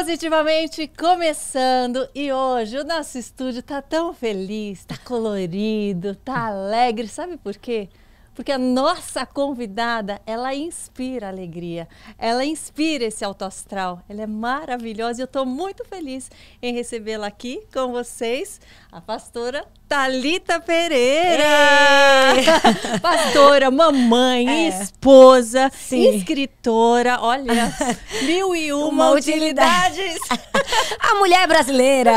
Positivamente começando e hoje o nosso estúdio tá tão feliz, tá colorido, tá alegre, sabe por quê? porque a nossa convidada, ela inspira alegria, ela inspira esse alto astral, ela é maravilhosa e eu estou muito feliz em recebê-la aqui com vocês, a pastora Talita Pereira. Pastora, mamãe, é. esposa, Sim. escritora, olha, mil e uma, uma utilidades. a mulher brasileira.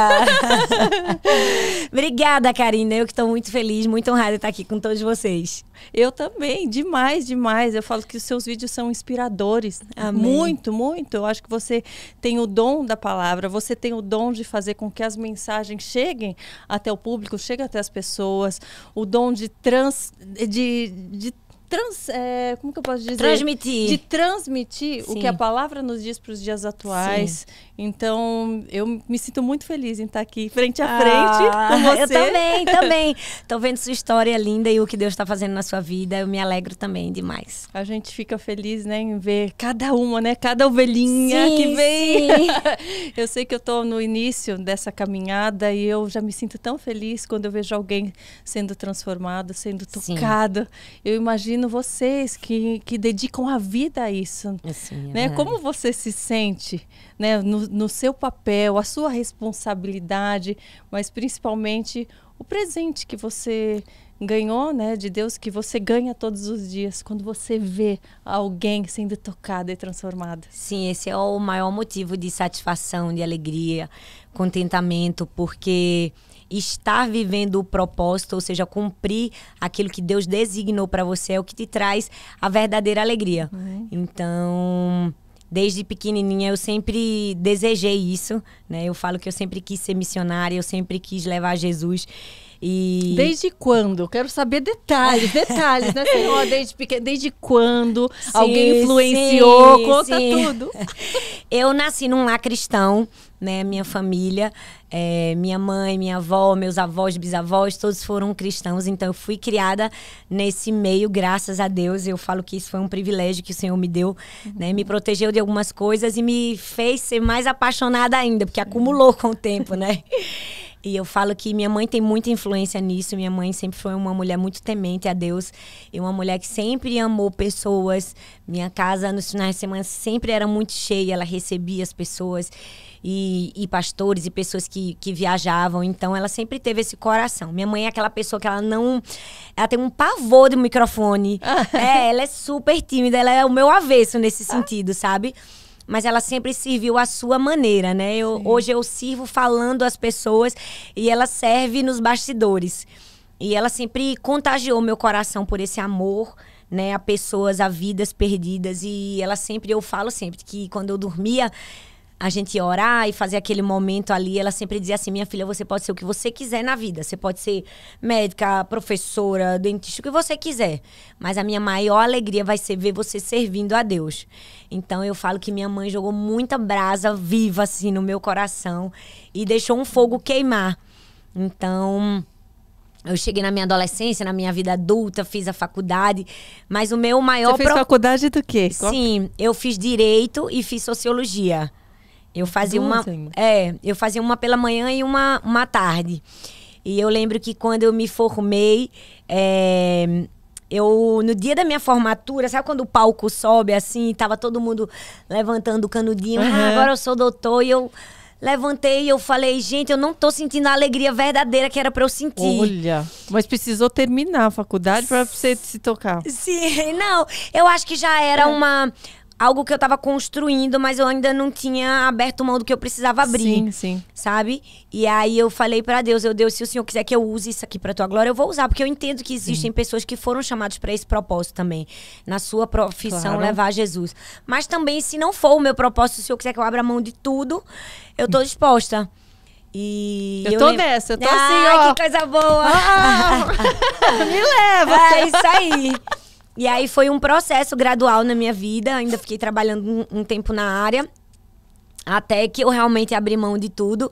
Obrigada, Karina, eu que estou muito feliz, muito honrada de estar aqui com todos vocês. Eu também, demais, demais. Eu falo que os seus vídeos são inspiradores. Amém. Muito, muito. Eu acho que você tem o dom da palavra, você tem o dom de fazer com que as mensagens cheguem até o público, cheguem até as pessoas, o dom de trans. de, de trans, é, como que eu posso dizer? Transmitir. De transmitir Sim. o que a palavra nos diz para os dias atuais. Sim. Então, eu me sinto muito feliz em estar aqui frente a frente ah, com você. Eu também, também. Estou vendo sua história linda e o que Deus está fazendo na sua vida. Eu me alegro também demais. A gente fica feliz, né, em ver cada uma, né? Cada ovelhinha sim, que vem. eu sei que eu estou no início dessa caminhada e eu já me sinto tão feliz quando eu vejo alguém sendo transformado, sendo tocado. Sim. Eu imagino vocês que, que dedicam a vida a isso. Assim, né? É Como você se sente? né, no, no seu papel, a sua responsabilidade, mas principalmente o presente que você ganhou, né, de Deus que você ganha todos os dias quando você vê alguém sendo tocada e transformada. Sim, esse é o maior motivo de satisfação, de alegria, contentamento, porque estar vivendo o propósito, ou seja, cumprir aquilo que Deus designou para você é o que te traz a verdadeira alegria. Uhum. Então, desde pequenininha eu sempre desejei isso, né? Eu falo que eu sempre quis ser missionária, eu sempre quis levar Jesus. E... Desde quando? Quero saber detalhes, detalhes, né, senhora? Desde, Desde quando sim, alguém influenciou? Sim, Conta sim. tudo. Eu nasci num lar cristão, né? Minha família, é, minha mãe, minha avó, meus avós, bisavós, todos foram cristãos. Então eu fui criada nesse meio, graças a Deus. Eu falo que isso foi um privilégio que o Senhor me deu, uhum. né? Me protegeu de algumas coisas e me fez ser mais apaixonada ainda, porque acumulou com o tempo, né? E eu falo que minha mãe tem muita influência nisso. Minha mãe sempre foi uma mulher muito temente a Deus e uma mulher que sempre amou pessoas. Minha casa nos finais de semana sempre era muito cheia, ela recebia as pessoas e, e pastores e pessoas que, que viajavam. Então ela sempre teve esse coração. Minha mãe é aquela pessoa que ela não. Ela tem um pavor do microfone. Ah. é, ela é super tímida, ela é o meu avesso nesse ah. sentido, sabe? mas ela sempre serviu à sua maneira, né? Eu, hoje eu sirvo falando às pessoas e ela serve nos bastidores. E ela sempre contagiou meu coração por esse amor, né, a pessoas, a vidas perdidas. E ela sempre, eu falo sempre que quando eu dormia, a gente orar e fazer aquele momento ali, ela sempre dizia assim: minha filha, você pode ser o que você quiser na vida. Você pode ser médica, professora, dentista, o que você quiser. Mas a minha maior alegria vai ser ver você servindo a Deus. Então eu falo que minha mãe jogou muita brasa viva assim no meu coração e deixou um fogo queimar. Então. Eu cheguei na minha adolescência, na minha vida adulta, fiz a faculdade, mas o meu maior. Você fez pro... faculdade do quê? Sim, eu fiz direito e fiz sociologia. Eu fazia Duas uma. Ainda. É, eu fazia uma pela manhã e uma, uma tarde. E eu lembro que quando eu me formei, é, eu no dia da minha formatura, sabe quando o palco sobe assim, tava todo mundo levantando o canudinho, uhum. ah, agora eu sou doutor e eu levantei e eu falei, gente, eu não tô sentindo a alegria verdadeira que era para eu sentir. Olha, mas precisou terminar a faculdade para você se tocar. Sim, não, eu acho que já era é. uma algo que eu tava construindo, mas eu ainda não tinha aberto mão do que eu precisava abrir. Sim, sim. Sabe? E aí eu falei para Deus, eu Deus, se o Senhor quiser que eu use isso aqui para tua glória, eu vou usar, porque eu entendo que existem sim. pessoas que foram chamadas para esse propósito também, na sua profissão claro. levar Jesus. Mas também se não for o meu propósito, se o Senhor quiser que eu abra mão de tudo, eu tô disposta. E eu, eu tô nessa, eu tô ah, assim, ó. que coisa boa! Ah, me leva! É isso aí. E aí foi um processo gradual na minha vida, ainda fiquei trabalhando um, um tempo na área, até que eu realmente abri mão de tudo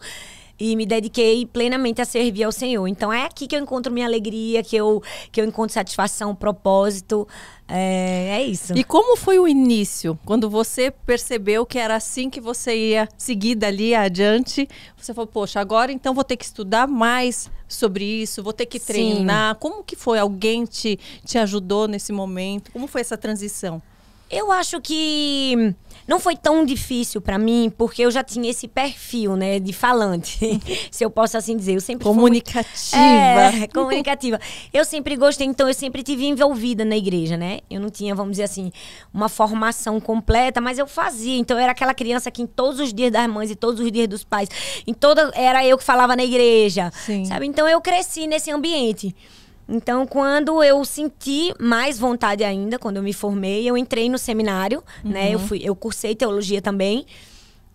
e me dediquei plenamente a servir ao Senhor. Então é aqui que eu encontro minha alegria, que eu, que eu encontro satisfação, propósito. É, é isso. E como foi o início? Quando você percebeu que era assim que você ia seguir dali adiante, você falou, poxa, agora então vou ter que estudar mais sobre isso, vou ter que treinar. Sim. Como que foi? Alguém te, te ajudou nesse momento? Como foi essa transição? Eu acho que não foi tão difícil para mim, porque eu já tinha esse perfil, né, de falante, se eu posso assim dizer. Eu sempre comunicativa. É, comunicativa. Eu sempre gostei, então eu sempre tive envolvida na igreja, né? Eu não tinha, vamos dizer assim, uma formação completa, mas eu fazia. Então eu era aquela criança que em todos os dias das mães e todos os dias dos pais, em toda era eu que falava na igreja, Sim. sabe? Então eu cresci nesse ambiente. Então, quando eu senti mais vontade ainda, quando eu me formei, eu entrei no seminário, uhum. né? Eu, uhum. fui, eu cursei teologia também.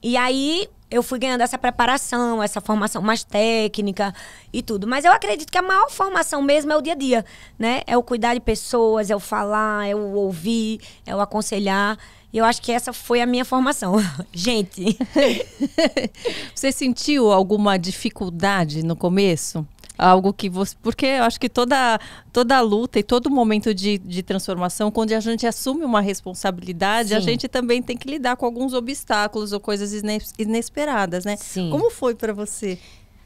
E aí eu fui ganhando essa preparação, essa formação mais técnica e tudo. Mas eu acredito que a maior formação mesmo é o dia a dia, né? É o cuidar de pessoas, é o falar, é o ouvir, é o aconselhar. E eu acho que essa foi a minha formação. Gente. Você sentiu alguma dificuldade no começo? algo que você. Porque eu acho que toda, toda luta e todo momento de, de transformação, quando a gente assume uma responsabilidade, Sim. a gente também tem que lidar com alguns obstáculos ou coisas inesperadas, né? Sim. Como foi para você?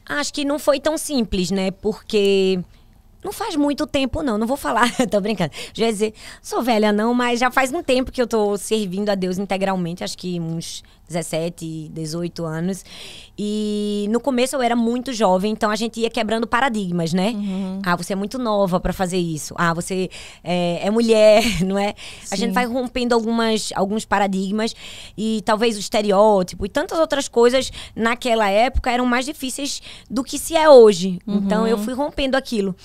Acho que não foi tão simples, né? Porque. Não faz muito tempo, não. Não vou falar, tô brincando. Já ia dizer, sou velha, não, mas já faz um tempo que eu tô servindo a Deus integralmente. Acho que uns 17, 18 anos. E no começo eu era muito jovem, então a gente ia quebrando paradigmas, né? Uhum. Ah, você é muito nova para fazer isso. Ah, você é, é mulher, não é? Sim. A gente vai rompendo algumas, alguns paradigmas e talvez o estereótipo e tantas outras coisas naquela época eram mais difíceis do que se é hoje. Uhum. Então eu uhum. fui rompendo aquilo.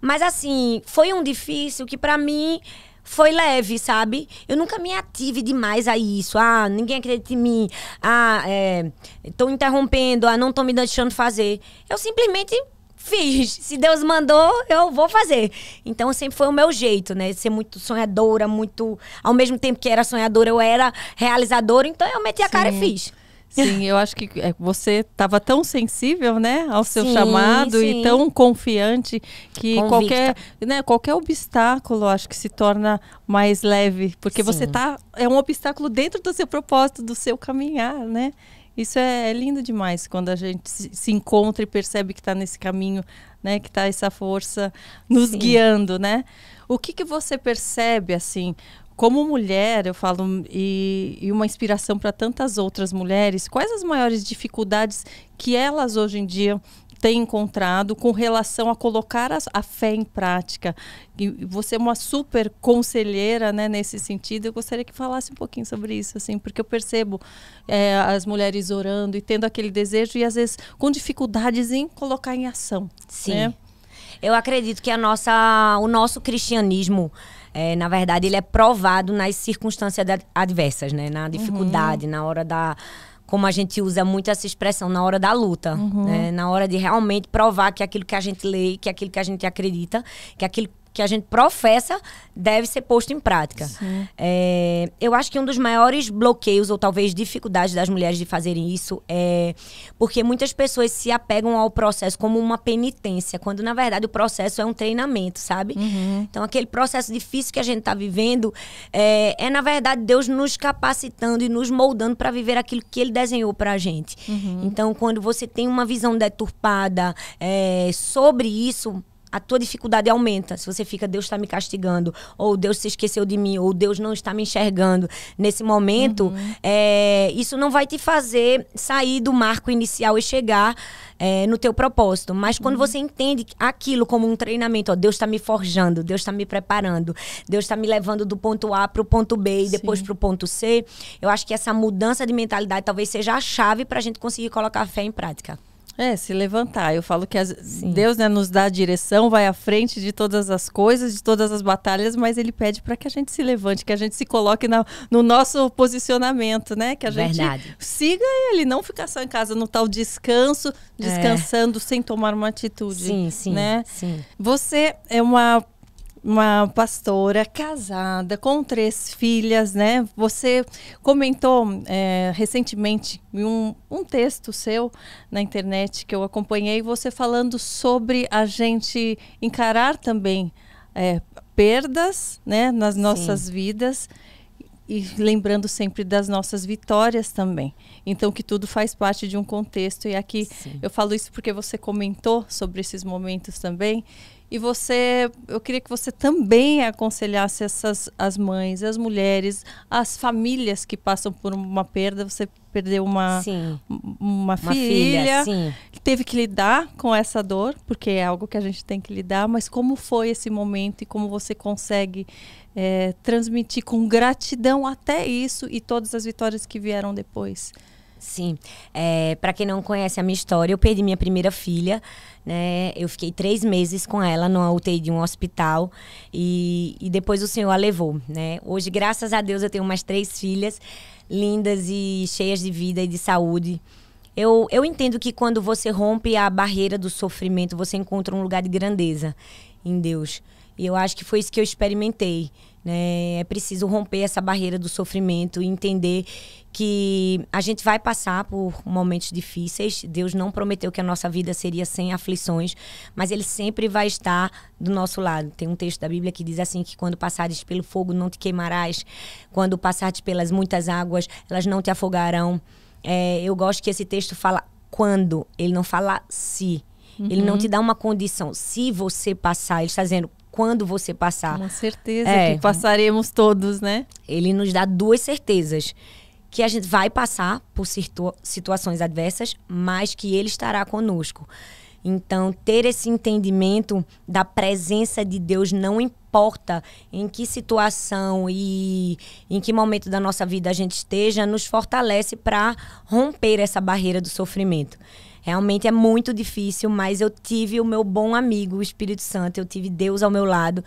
Mas assim, foi um difícil que para mim foi leve, sabe? Eu nunca me ative demais a isso. Ah, ninguém acredita em mim. Ah, é, tô interrompendo. Ah, não tô me deixando fazer. Eu simplesmente fiz. Se Deus mandou, eu vou fazer. Então sempre foi o meu jeito, né? Ser muito sonhadora, muito. Ao mesmo tempo que era sonhadora, eu era realizadora. Então eu meti a Sim. cara e fiz. Sim, eu acho que é, você estava tão sensível, né, ao seu sim, chamado sim. e tão confiante que Convicta. qualquer, né, qualquer obstáculo, acho que se torna mais leve, porque sim. você tá é um obstáculo dentro do seu propósito, do seu caminhar, né? Isso é, é lindo demais quando a gente se encontra e percebe que está nesse caminho, né, que está essa força nos guiando, né? O que que você percebe assim? como mulher, eu falo, hum, e, e uma inspiração para tantas outras mulheres, quais as maiores dificuldades que elas hoje em dia têm encontrado com relação a colocar a, a fé em prática? E você é uma super conselheira né, nesse sentido, eu gostaria que falasse um pouquinho sobre isso, assim, porque eu percebo é, as mulheres orando e tendo aquele desejo e às vezes com dificuldades em colocar em ação. Sim. Né? Eu acredito que a nossa, o nosso cristianismo é, na verdade, ele é provado nas circunstâncias adversas, né? Na dificuldade, uhum. na hora da como a gente usa muito essa expressão na hora da luta, uhum. né? na hora de realmente provar que aquilo que a gente lê, que aquilo que a gente acredita, que aquilo que a gente professa deve ser posto em prática. É, eu acho que um dos maiores bloqueios ou talvez dificuldades das mulheres de fazerem isso é porque muitas pessoas se apegam ao processo como uma penitência, quando na verdade o processo é um treinamento, sabe? Uhum. Então aquele processo difícil que a gente está vivendo é, é, na verdade Deus nos capacitando e nos moldando para viver aquilo que Ele desenhou para a gente. Uhum. Então quando você tem uma visão deturpada é, sobre isso a tua dificuldade aumenta. Se você fica, Deus está me castigando, ou Deus se esqueceu de mim, ou Deus não está me enxergando nesse momento, uhum. é, isso não vai te fazer sair do marco inicial e chegar é, no teu propósito. Mas quando uhum. você entende aquilo como um treinamento, ó, Deus está me forjando, Deus está me preparando, Deus está me levando do ponto A para o ponto B e depois para o ponto C, eu acho que essa mudança de mentalidade talvez seja a chave para a gente conseguir colocar a fé em prática. É, se levantar. Eu falo que as, Deus né, nos dá a direção, vai à frente de todas as coisas, de todas as batalhas, mas Ele pede para que a gente se levante, que a gente se coloque na, no nosso posicionamento, né? Que a Verdade. gente siga Ele, não ficar só em casa no tal descanso, é. descansando é. sem tomar uma atitude. Sim, sim, né? sim. Você é uma uma pastora casada com três filhas, né? Você comentou é, recentemente um, um texto seu na internet que eu acompanhei, você falando sobre a gente encarar também é, perdas, né, nas nossas Sim. vidas e lembrando sempre das nossas vitórias também. Então, que tudo faz parte de um contexto. E aqui Sim. eu falo isso porque você comentou sobre esses momentos também. E você, eu queria que você também aconselhasse essas as mães, as mulheres, as famílias que passam por uma perda. Você perdeu uma sim. uma filha, uma teve que lidar com essa dor, porque é algo que a gente tem que lidar. Mas como foi esse momento e como você consegue é, transmitir com gratidão até isso e todas as vitórias que vieram depois? Sim. É, para quem não conhece a minha história, eu perdi minha primeira filha. Né? Eu fiquei três meses com ela no UTI de um hospital e, e depois o Senhor a levou. Né? Hoje, graças a Deus, eu tenho mais três filhas lindas e cheias de vida e de saúde. Eu, eu entendo que quando você rompe a barreira do sofrimento, você encontra um lugar de grandeza em Deus. E eu acho que foi isso que eu experimentei. Né? É preciso romper essa barreira do sofrimento e entender que a gente vai passar por momentos difíceis. Deus não prometeu que a nossa vida seria sem aflições, mas Ele sempre vai estar do nosso lado. Tem um texto da Bíblia que diz assim que quando passares pelo fogo não te queimarás, quando passares pelas muitas águas elas não te afogarão. É, eu gosto que esse texto fala quando, ele não fala se. Uhum. Ele não uhum. te dá uma condição. Se você passar, ele está dizendo quando você passar. Uma certeza é, que passaremos todos, né? Ele nos dá duas certezas. Que a gente vai passar por situa situações adversas, mas que ele estará conosco. Então, ter esse entendimento da presença de Deus não importa em que situação e em que momento da nossa vida a gente esteja, nos fortalece para romper essa barreira do sofrimento. Realmente é muito difícil, mas eu tive o meu bom amigo, o Espírito Santo, eu tive Deus ao meu lado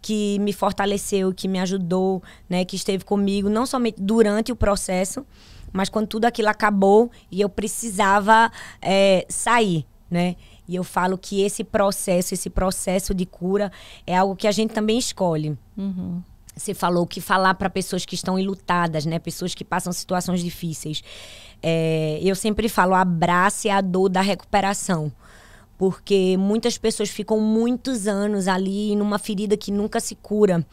que me fortaleceu, que me ajudou, né, que esteve comigo não somente durante o processo, mas quando tudo aquilo acabou e eu precisava é, sair, né? E eu falo que esse processo, esse processo de cura é algo que a gente também escolhe. Uhum. Você falou que falar para pessoas que estão enlutadas, né? Pessoas que passam situações difíceis. É, eu sempre falo, abrace a dor da recuperação. Porque muitas pessoas ficam muitos anos ali numa ferida que nunca se cura.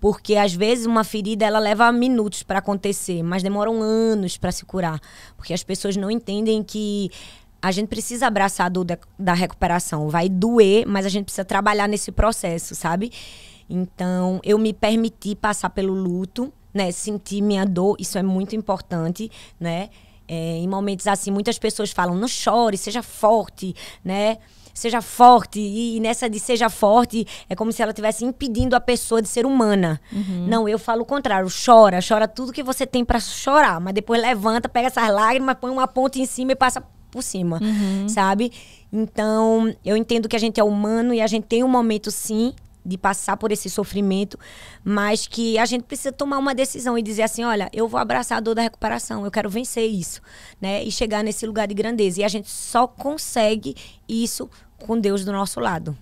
Porque às vezes uma ferida ela leva minutos para acontecer, mas demoram anos para se curar. Porque as pessoas não entendem que a gente precisa abraçar a dor da, da recuperação. Vai doer, mas a gente precisa trabalhar nesse processo, sabe? Então, eu me permiti passar pelo luto, né? Sentir minha dor, isso é muito importante, né? É, em momentos assim, muitas pessoas falam: não chore, seja forte, né? Seja forte. E nessa de seja forte, é como se ela estivesse impedindo a pessoa de ser humana. Uhum. Não, eu falo o contrário: chora, chora tudo que você tem para chorar, mas depois levanta, pega essas lágrimas, põe uma ponte em cima e passa por cima, uhum. sabe? Então, eu entendo que a gente é humano e a gente tem um momento, sim, de passar por esse sofrimento, mas que a gente precisa tomar uma decisão e dizer assim, olha, eu vou abraçar a dor da recuperação, eu quero vencer isso, né? E chegar nesse lugar de grandeza. E a gente só consegue isso com Deus do nosso lado.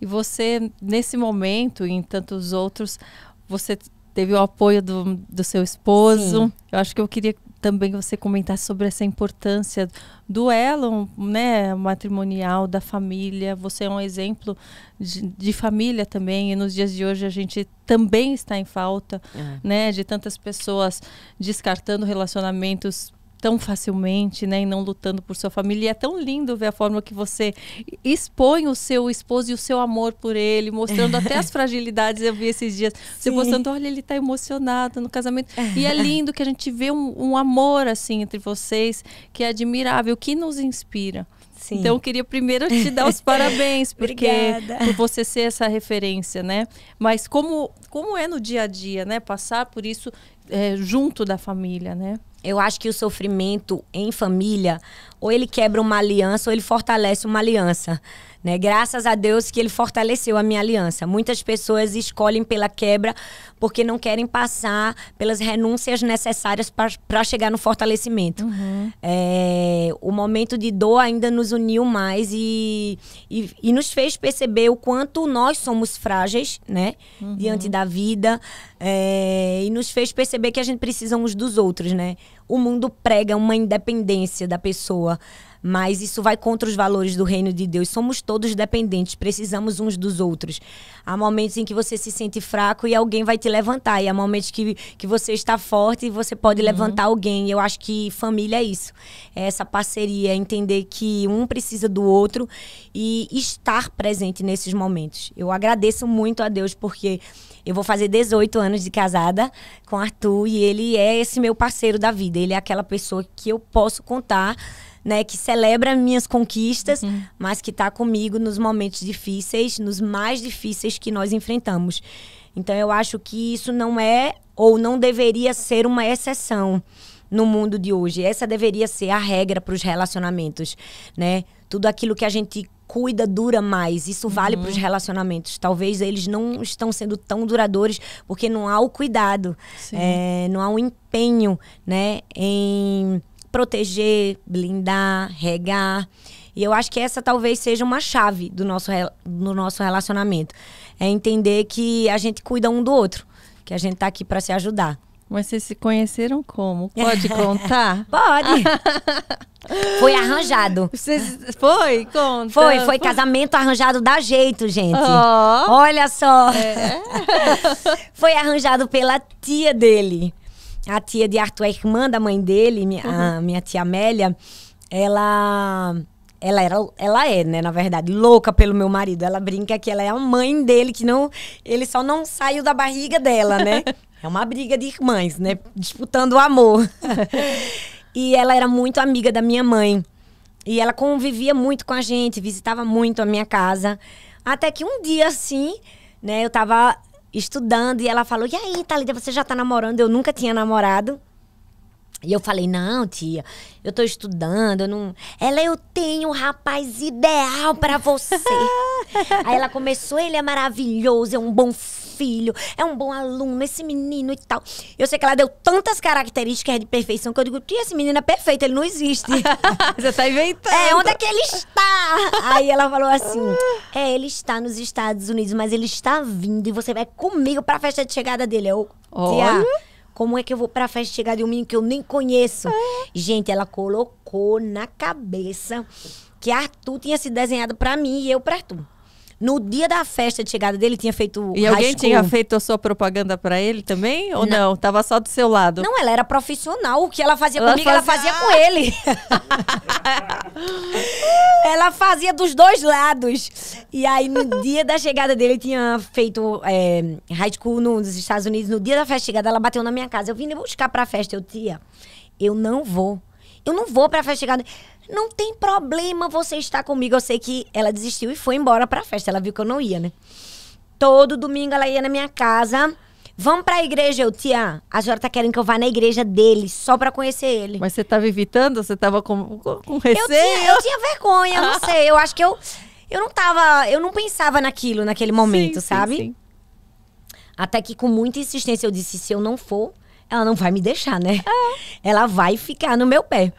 E você, nesse momento e em tantos outros, você teve o apoio do, do seu esposo. Sim. Eu acho que eu queria também você comentasse sobre essa importância do elo né, matrimonial, da família. Você é um exemplo de, de, família também, e nos dias de hoje a gente também está em falta é. né, de tantas pessoas descartando relacionamentos tão facilmente, né, e não lutando por sua família. E é tão lindo ver a forma que você expõe o seu esposo e o seu amor por ele, mostrando até as fragilidades. Eu vi esses dias você mostrando, olha, ele está emocionado no casamento. É. E é lindo que a gente vê um, um amor assim entre vocês, que é admirável, que nos inspira. Sim. Então eu queria primeiro te dar os parabéns porque por você ser essa referência, né? Mas como como é no dia a dia, né? Passar por isso é, junto da família, né? Eu acho que o sofrimento em família, ou ele quebra uma aliança, ou ele fortalece uma aliança. Né? Graças a Deus que ele fortaleceu a minha aliança. Muitas pessoas escolhem pela quebra porque não querem passar pelas renúncias necessárias para chegar no fortalecimento. Uhum. É, o momento de dor ainda nos uniu mais e, e, e, nos fez perceber o quanto nós somos frágeis né? Uhum. diante da vida é, e nos fez perceber que a gente precisa uns dos outros. Né? o mundo prega uma independência da pessoa, mas isso vai contra os valores do reino de Deus. Somos todos dependentes, precisamos uns dos outros. Há momentos em que você se sente fraco e alguém vai te levantar, e há momentos que, que você está forte e você pode uhum. levantar alguém. Eu acho que família é isso, é essa parceria, entender que um precisa do outro e estar presente nesses momentos. Eu agradeço muito a Deus porque eu vou fazer 18 anos de casada com Arthur e ele é esse meu parceiro da vida. Ele é aquela pessoa que eu posso contar, né, que celebra minhas conquistas, uhum. mas que está comigo nos momentos difíceis, nos mais difíceis que nós enfrentamos. Então eu acho que isso não é ou não deveria ser uma exceção no mundo de hoje. Essa deveria ser a regra para os relacionamentos, né? Tudo aquilo que a gente cuida dura mais. Isso vale uhum. para os relacionamentos. Talvez eles não estão sendo tão duradores porque não há o cuidado, é, não há o empenho, né, em proteger, blindar, regar. E eu acho que essa talvez seja uma chave do nosso, do nosso relacionamento. É entender que a gente cuida um do outro, que a gente está aqui para se ajudar. Mas vocês se conheceram como? Pode contar? Pode. foi arranjado. Vocês... Foi? Conta. Foi, foi casamento arranjado da jeito, gente. Oh. Olha só. É. foi arranjado pela tia dele. A tia de Arthur, a irmã da mãe dele, minha, uhum. a minha tia Amélia, ela ela era ela é né na verdade louca pelo meu marido ela brinca que ela é a mãe dele que não ele só não saiu da barriga dela né é uma briga de irmãs né disputando o amor e ela era muito amiga da minha mãe e ela convivia muito com a gente visitava muito a minha casa até que um dia assim né eu tava estudando e ela falou e aí Talita você já tá namorando eu nunca tinha namorado e eu falei, não, tia, eu tô estudando, eu não. Ela, eu tenho um rapaz ideal para você. Aí ela começou, ele é maravilhoso, é um bom filho, é um bom aluno, esse menino e tal. Eu sei que ela deu tantas características de perfeição que eu digo, tia, esse menino é perfeito, ele não existe. você tá inventando. É, onde é que ele está? Aí ela falou assim: é, ele está nos Estados Unidos, mas ele está vindo e você vai comigo pra festa de chegada dele. Eu, tia. Olha. Como é que eu vou pra festa chegar de um menino que eu nem conheço? É. Gente, ela colocou na cabeça que Arthur tinha se desenhado para mim e eu para Arthur. No dia da festa de chegada dele, tinha feito. E alguém school. tinha feito a sua propaganda para ele também? Ou não. não? Tava só do seu lado? Não, ela era profissional. O que ela fazia ela comigo, fazia... ela fazia com ele. ela fazia dos dois lados. E aí, no dia da chegada dele, tinha feito é, high school nos Estados Unidos. No dia da festa de chegada, ela bateu na minha casa. Eu vim buscar pra festa. Eu, tia, eu não vou. Eu não vou pra festa de chegada. Não tem problema você estar comigo. Eu sei que ela desistiu e foi embora pra festa. Ela viu que eu não ia, né? Todo domingo ela ia na minha casa. Vamos pra igreja, eu, tia. A senhora tá querendo que eu vá na igreja dele, só pra conhecer ele. Mas você tava evitando? Você tava com, com, receio? Eu tinha, eu tinha vergonha, eu não sei. Eu acho que eu. Eu não tava. Eu não pensava naquilo naquele momento, sim, sabe? Sim, sim. Até que com muita insistência eu disse: se eu não for, ela não vai me deixar, né? É. Ela vai ficar no meu pé.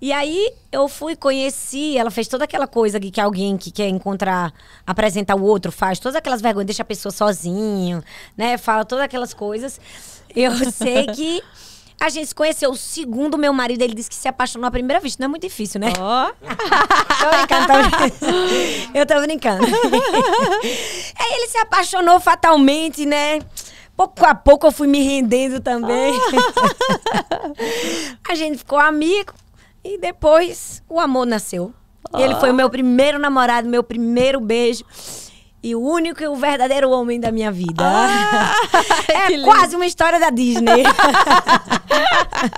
E aí eu fui, conheci, ela fez toda aquela coisa que, que alguém que quer encontrar, apresentar o outro, faz todas aquelas vergonhas, deixa a pessoa sozinho, né? Fala todas aquelas coisas. Eu sei que a gente se conheceu. O segundo meu marido, ele disse que se apaixonou à primeira vista. Não é muito difícil, né? Ó. Oh. tô brincando, tô brincando. Eu tô brincando. Aí ele se apaixonou fatalmente, né? Pouco a pouco eu fui me rendendo também. Ah. a gente ficou amigo. E depois o amor nasceu. Oh. Ele foi o meu primeiro namorado, meu primeiro beijo. E o único e o verdadeiro homem da minha vida. Ah, é quase uma história da Disney.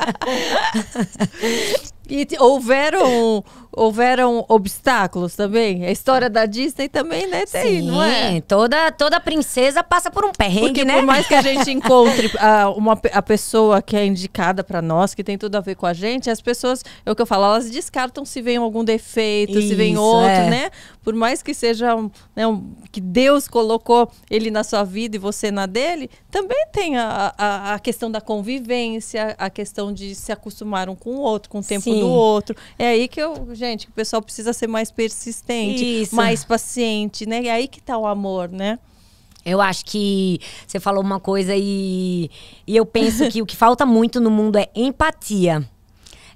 e houveram houveram obstáculos também. A história da Disney também, né, tem, Sim, não é? Toda, toda princesa passa por um perrengue, Porque né? por mais que a gente encontre a, ah, uma, a pessoa que é indicada para nós, que tem tudo a ver com a gente, as pessoas, é o que eu falo, elas descartam se vem algum defeito, Isso, se vem outro, é. né? Por mais que seja um, né, um, que Deus colocou ele na sua vida e você na dele, também tem a, a, a questão da convivência, a questão de se acostumar um com o outro, com o tempo Sim. do outro. É aí que eu, gente, que o pessoal precisa ser mais persistente, Isso. mais paciente, né? E aí que tá o amor, né? Eu acho que você falou uma coisa e, e eu penso que o que falta muito no mundo é empatia.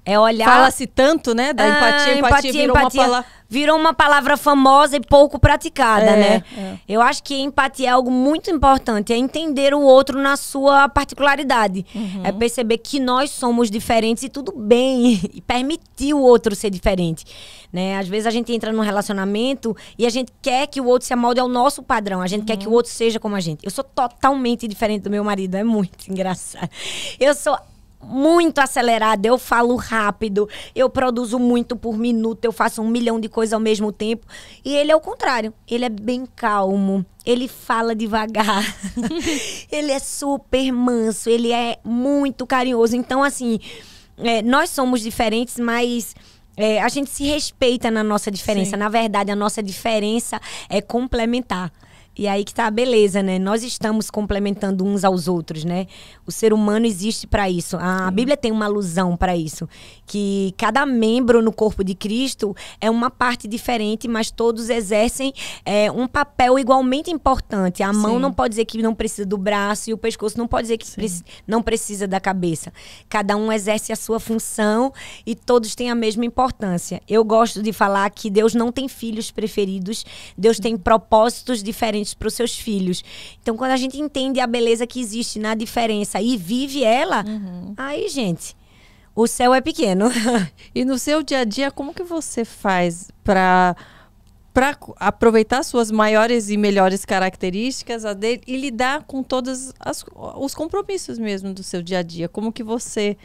É olhar. Fala-se tanto, né? Da ah, empatia, empatia, empatia, virou, empatia. Uma pala... virou uma palavra famosa e pouco praticada, é, né? É. Eu acho que empatia é algo muito importante, é entender o outro na sua particularidade. Uhum. É perceber que nós somos diferentes e tudo bem, e permitir o outro ser diferente. Né? Às vezes a gente entra num relacionamento e a gente quer que o outro se amolde ao nosso padrão, a gente uhum. quer que o uhum. outro seja como a gente. Eu sou totalmente diferente do meu marido, é muito engraçado. Eu sou muito acelerada, eu falo rápido, eu produzo muito por minuto, eu faço um milhão de coisas ao mesmo tempo. E ele é o contrário, ele é bem calmo, ele fala devagar, ele é super manso, ele é muito carinhoso. Então, assim, é, nós somos diferentes, mas. É, a gente se respeita na nossa diferença. Sim. Na verdade, a nossa diferença é complementar. E aí que tá a beleza, né? Nós estamos complementando uns aos outros, né? O ser humano existe para isso. A, Bíblia tem uma alusão para isso, que cada membro no corpo de Cristo é uma parte diferente, mas todos exercem é, um papel igualmente importante. A Sim. mão não pode dizer que não precisa do braço e o pescoço não pode dizer que preci não precisa da cabeça. Cada um exerce a sua função e todos têm a mesma importância. Eu gosto de falar que Deus não tem filhos preferidos, Deus tem propósitos diferentes para os seus filhos. Então, quando a gente entende a beleza que existe na diferença e vive ela, uhum. aí, gente, o céu é pequeno. e no seu dia a dia, como que você faz para para aproveitar suas maiores e melhores características a dele, e lidar com todos os compromissos mesmo do seu dia a dia. Como que você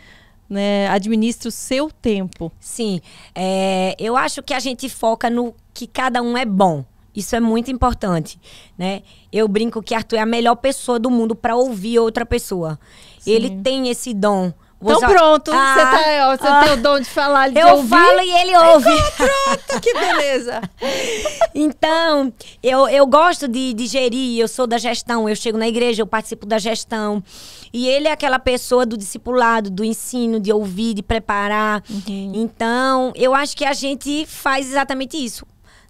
né, administra o seu tempo? Sim, é, eu acho que a gente foca no que cada um é bom. Isso é muito importante, né? Eu brinco que Arthur é a melhor pessoa do mundo para ouvir outra pessoa. Sim. Ele tem esse dom. Então pronto, ah, você, tá, você ah, tá, tem o dom de falar, de Eu ouvir. falo e ele ouve. Então, pronto, que beleza. então, eu, eu gosto de, de gerir, eu sou da gestão, eu chego na igreja, eu participo da gestão. E ele é aquela pessoa do discipulado, do ensino, de ouvir, de preparar. Uhum. Então, eu acho que a gente faz exatamente isso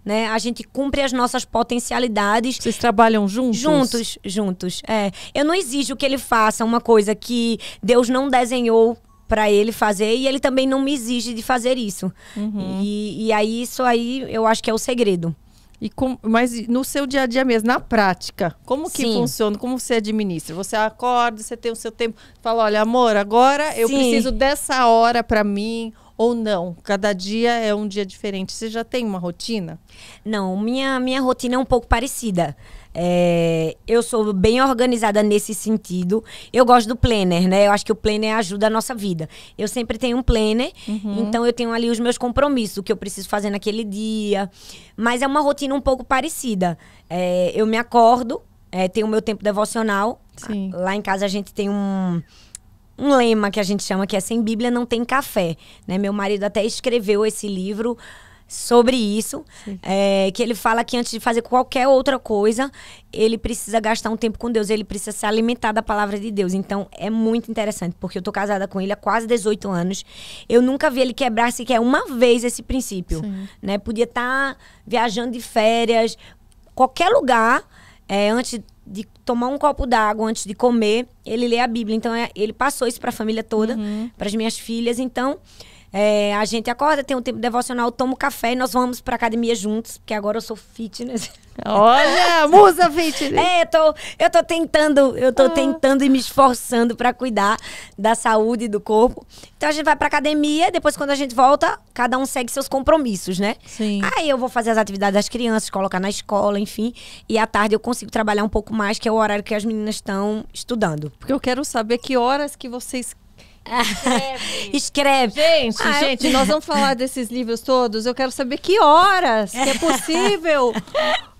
né? A gente cumpre as nossas potencialidades. Vocês trabalham juntos? Juntos, juntos. É. Eu não exijo que ele faça uma coisa que Deus não desenhou para ele fazer e ele também não me exige de fazer isso. Uhum. E, e aí isso aí eu acho que é o segredo. E com, mas no seu dia a dia mesmo, na prática, como que Sim. funciona? Como você administra? Você acorda, você tem o seu tempo, fala, olha, amor, agora eu preciso dessa hora para mim, ou não? Cada dia é um dia diferente. Você já tem uma rotina? Não, minha, minha rotina é um pouco parecida. É, eu sou bem organizada nesse sentido. Eu gosto do planner, né? Eu acho que o planner ajuda a nossa vida. Eu sempre tenho um planner, uhum. então eu tenho ali os meus compromissos, o que eu preciso fazer naquele dia. Mas é uma rotina um pouco parecida. É, eu me acordo, é, tenho o meu tempo devocional. Sim. Lá em casa a gente tem um um lema que a gente chama que é sem Bíblia não tem café. Né? Meu marido até escreveu esse livro sobre isso, é, que ele fala que antes de fazer qualquer outra coisa, ele precisa gastar um tempo com Deus, ele precisa se alimentar da palavra de Deus. Então é muito interessante, porque eu tô casada com ele há quase 18 anos. Eu nunca vi ele quebrar sequer uma vez esse princípio, né? Podia estar tá viajando de férias, qualquer lugar, é, antes de tomar um copo d'água antes de comer, ele lê a Bíblia. Então, é, ele passou isso para a família toda, uhum. para as minhas filhas. Então, é, a gente acorda, tem um tempo devocional, toma um café e nós vamos para academia juntos, porque agora eu sou fitness. Olha, musa fitness. É, eu tô, eu tô tentando, eu tô ah. tentando e me esforçando para cuidar da saúde do corpo. Então a gente vai pra academia, depois quando a gente volta, cada um segue seus compromissos, né? Sim. Aí eu vou fazer as atividades das crianças, colocar na escola, enfim. E à tarde eu consigo trabalhar um pouco mais, que é o horário que as meninas estão estudando. Porque eu quero saber que horas que vocês Escreve. Escreve. Gente, ah, gente, eu... nós vamos falar desses livros todos. Eu quero saber que horas que é possível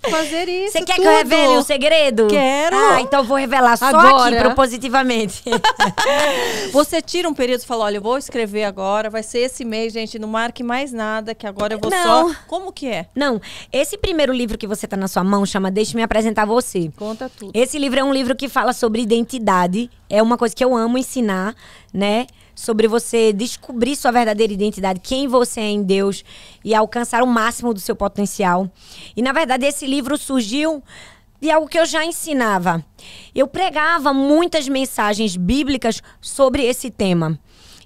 fazer isso. Você quer tudo. que eu revele um segredo? Quero. Ah, então vou revelar só agora. aqui, propositivamente. Você tira um período e fala: olha, eu vou escrever agora, vai ser esse mês, gente, não marque mais nada, que agora eu vou não. só. Como que é? Não. Esse primeiro livro que você tá na sua mão chama Deixe-me apresentar você. Conta tudo. Esse livro é um livro que fala sobre identidade. É uma coisa que eu amo ensinar, né? sobre você descobrir sua verdadeira identidade, quem você é em Deus e alcançar o máximo do seu potencial. E na verdade esse livro surgiu de algo que eu já ensinava. Eu pregava muitas mensagens bíblicas sobre esse tema.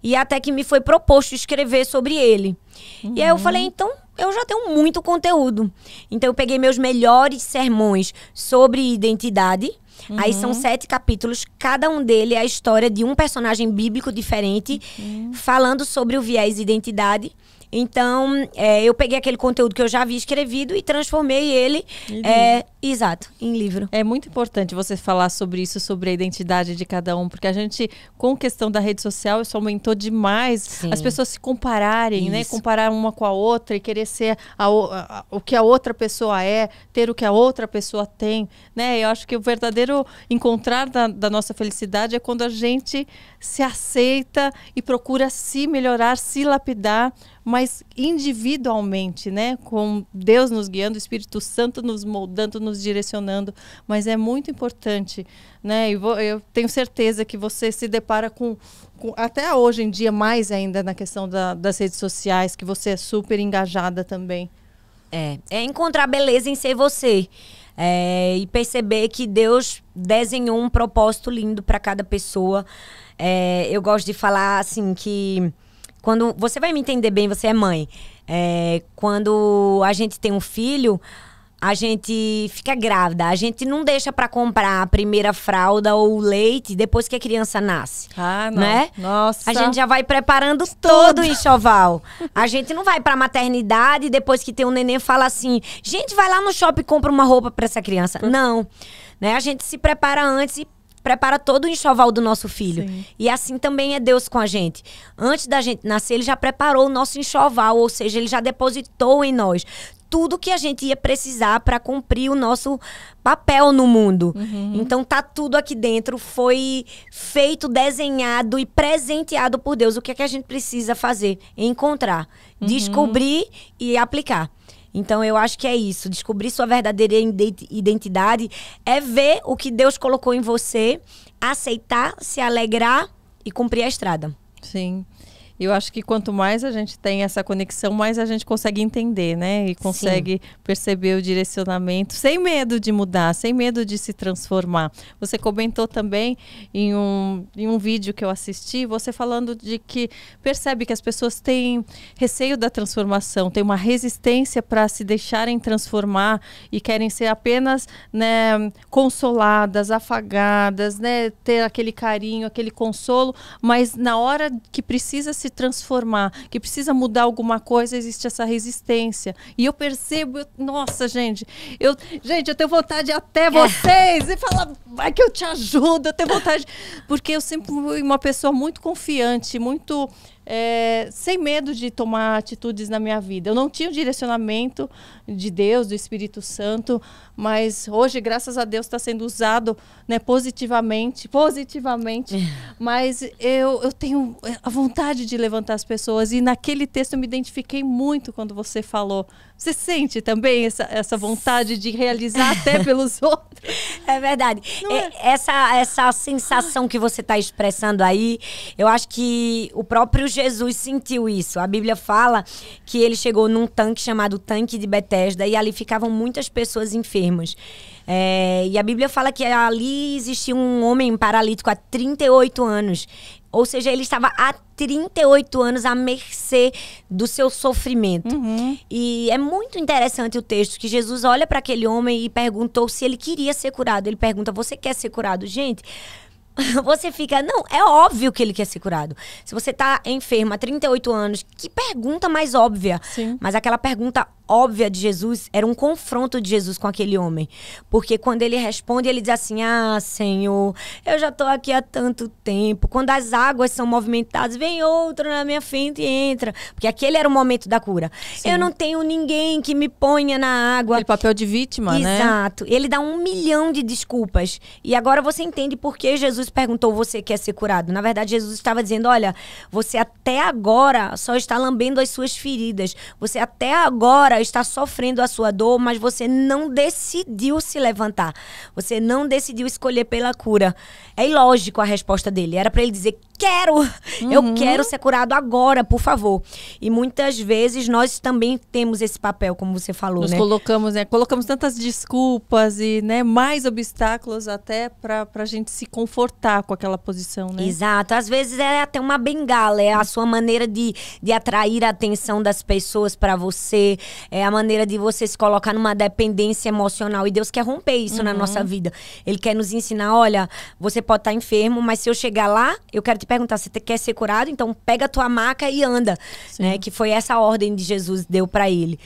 E até que me foi proposto escrever sobre ele. Uhum. E aí eu uhum. falei, então eu já tenho muito conteúdo. Então eu peguei meus melhores sermões sobre identidade Uhum. Aí são uhum. sete capítulos, cada um dele é a história de um personagem bíblico diferente, uhum. falando sobre o viés identidade então, é, eu peguei aquele conteúdo que eu já havia escrevido e transformei ele. Uhum. É, exato, em livro. É muito importante você falar sobre isso, sobre a identidade de cada um, porque a gente, com a questão da rede social, isso aumentou demais. Sim. As pessoas se compararem, né? isso. né? Comparar uma com a outra e querer ser a, a, a, o que a outra pessoa é, ter o que a outra pessoa tem, né? Eu acho que o verdadeiro encontrar da, da nossa felicidade é quando a gente se aceita e procura se melhorar, se lapidar mas individualmente, né? Com Deus nos guiando, o Espírito Santo nos moldando, nos direcionando. Mas é muito importante, né? E eu tenho certeza que você se depara com, com, até hoje em dia, mais ainda na questão da, das redes sociais, que você é super engajada também. É, é encontrar beleza em ser você. É, e perceber que Deus desenhou um propósito lindo para cada pessoa. É, eu gosto de falar assim que quando você vai me entender bem, você é mãe. É, quando a gente tem um filho, a gente fica grávida. A gente não deixa para comprar a primeira fralda ou leite depois que a criança nasce. Ah, não. Né? Nossa. A gente já vai preparando Tudo. todo o enxoval. a gente não vai pra maternidade depois que tem um neném fala assim: gente, vai lá no shopping e compra uma roupa para essa criança. Não. Né? A gente se prepara antes e prepara todo o enxoval do nosso filho. Sim. E assim também é Deus com a gente. Antes da gente nascer, ele já preparou o nosso enxoval, ou seja, ele já depositou em nós tudo que a gente ia precisar para cumprir o nosso papel no mundo. Uhum. Então tá tudo aqui dentro, foi feito, desenhado e presenteado por Deus. O que é que a gente precisa fazer? Encontrar, uhum. descobrir e aplicar. Então eu acho que é isso. Descobrir sua verdadeira identidade é ver o que Deus colocou em você, aceitar, se alegrar e cumprir a estrada. Sim eu acho que quanto mais a gente tem essa conexão, mais a gente consegue entender, né? E consegue Sim. perceber o direcionamento sem medo de mudar, sem medo de se transformar. Você comentou também em um, em um vídeo que eu assisti, você falando de que percebe que as pessoas têm receio da transformação, têm uma resistência para se deixarem transformar e querem ser apenas né, consoladas, afagadas, né? Ter aquele carinho, aquele consolo, mas na hora que precisa se se transformar, que precisa mudar alguma coisa, existe essa resistência. E eu percebo, eu, nossa, gente, eu, gente, eu tenho vontade até é. vocês e falar, vai que eu te ajudo, eu tenho vontade. Porque eu sempre fui uma pessoa muito confiante, muito é, sem medo de tomar atitudes na minha vida. Eu não tinha o direcionamento de Deus, do Espírito Santo, mas hoje, graças a Deus, está sendo usado né, positivamente, positivamente. É. mas eu, eu tenho a vontade de levantar as pessoas e naquele texto eu me identifiquei muito quando você falou. Você sente também essa, essa vontade de realizar até pelos outros? É verdade. É, é? Essa, essa sensação que você está expressando aí, eu acho que o próprio Jesus sentiu isso. A Bíblia fala que ele chegou num tanque chamado Tanque de Betesda e ali ficavam muitas pessoas enfermas. É, e a Bíblia fala que ali existia um homem paralítico há 38 anos. Ou seja, ele estava há 38 anos à mercê do seu sofrimento. Uhum. E é muito interessante o texto que Jesus olha para aquele homem e perguntou se ele queria ser curado. Ele pergunta: Você quer ser curado? Gente, você fica, não, é óbvio que ele quer ser curado. Se você tá enferma há 38 anos, que pergunta mais óbvia. Sim. Mas aquela pergunta óbvia de Jesus, era um confronto de Jesus com aquele homem. Porque quando ele responde, ele diz assim: Ah, Senhor, eu já estou aqui há tanto tempo. Quando as águas são movimentadas, vem outro na minha frente e entra. Porque aquele era o momento da cura. Sim. Eu não tenho ninguém que me ponha na água. Aquele papel de vítima, Exato. né? Exato. Ele dá um milhão de desculpas. E agora você entende por que Jesus perguntou: Você quer ser curado? Na verdade, Jesus estava dizendo: Olha, você até agora só está lambendo as suas feridas. Você até agora agora está sofrendo a sua dor, mas você não decidiu se levantar. Você não decidiu escolher pela cura. É ilógico a resposta dele. Era para ele dizer: quero, uhum. eu quero ser curado agora, por favor. E muitas vezes nós também temos esse papel, como você falou, Nos né? colocamos, né? Colocamos tantas desculpas e, né, mais obstáculos até para a gente se confortar com aquela posição, né? Exato. Às vezes é até uma bengala, é a sua maneira de, de atrair a atenção das pessoas para você, é a maneira de você se colocar numa dependência emocional. E Deus quer romper isso uhum. na nossa vida. Ele quer nos ensinar: olha, você pode estar tá enfermo, mas se eu chegar lá, eu quero te perguntar: você quer ser curado? Então pega a tua maca e anda. Né? Que foi essa ordem de Jesus deu para ele.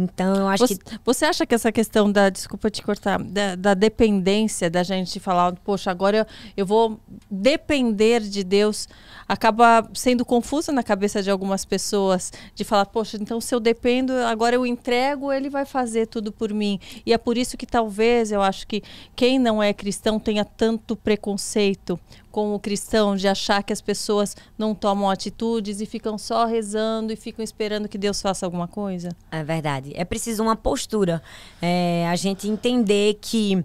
Então, eu acho você, que. Você acha que essa questão da, desculpa te cortar, da, da dependência da gente falar, poxa, agora eu, eu vou depender de Deus, acaba sendo confusa na cabeça de algumas pessoas, de falar, poxa, então se eu dependo, agora eu entrego, ele vai fazer tudo por mim. E é por isso que talvez eu acho que quem não é cristão tenha tanto preconceito como cristão de achar que as pessoas não tomam atitudes e ficam só rezando e ficam esperando que Deus faça alguma coisa? É verdade. É preciso uma postura. É, a gente entender que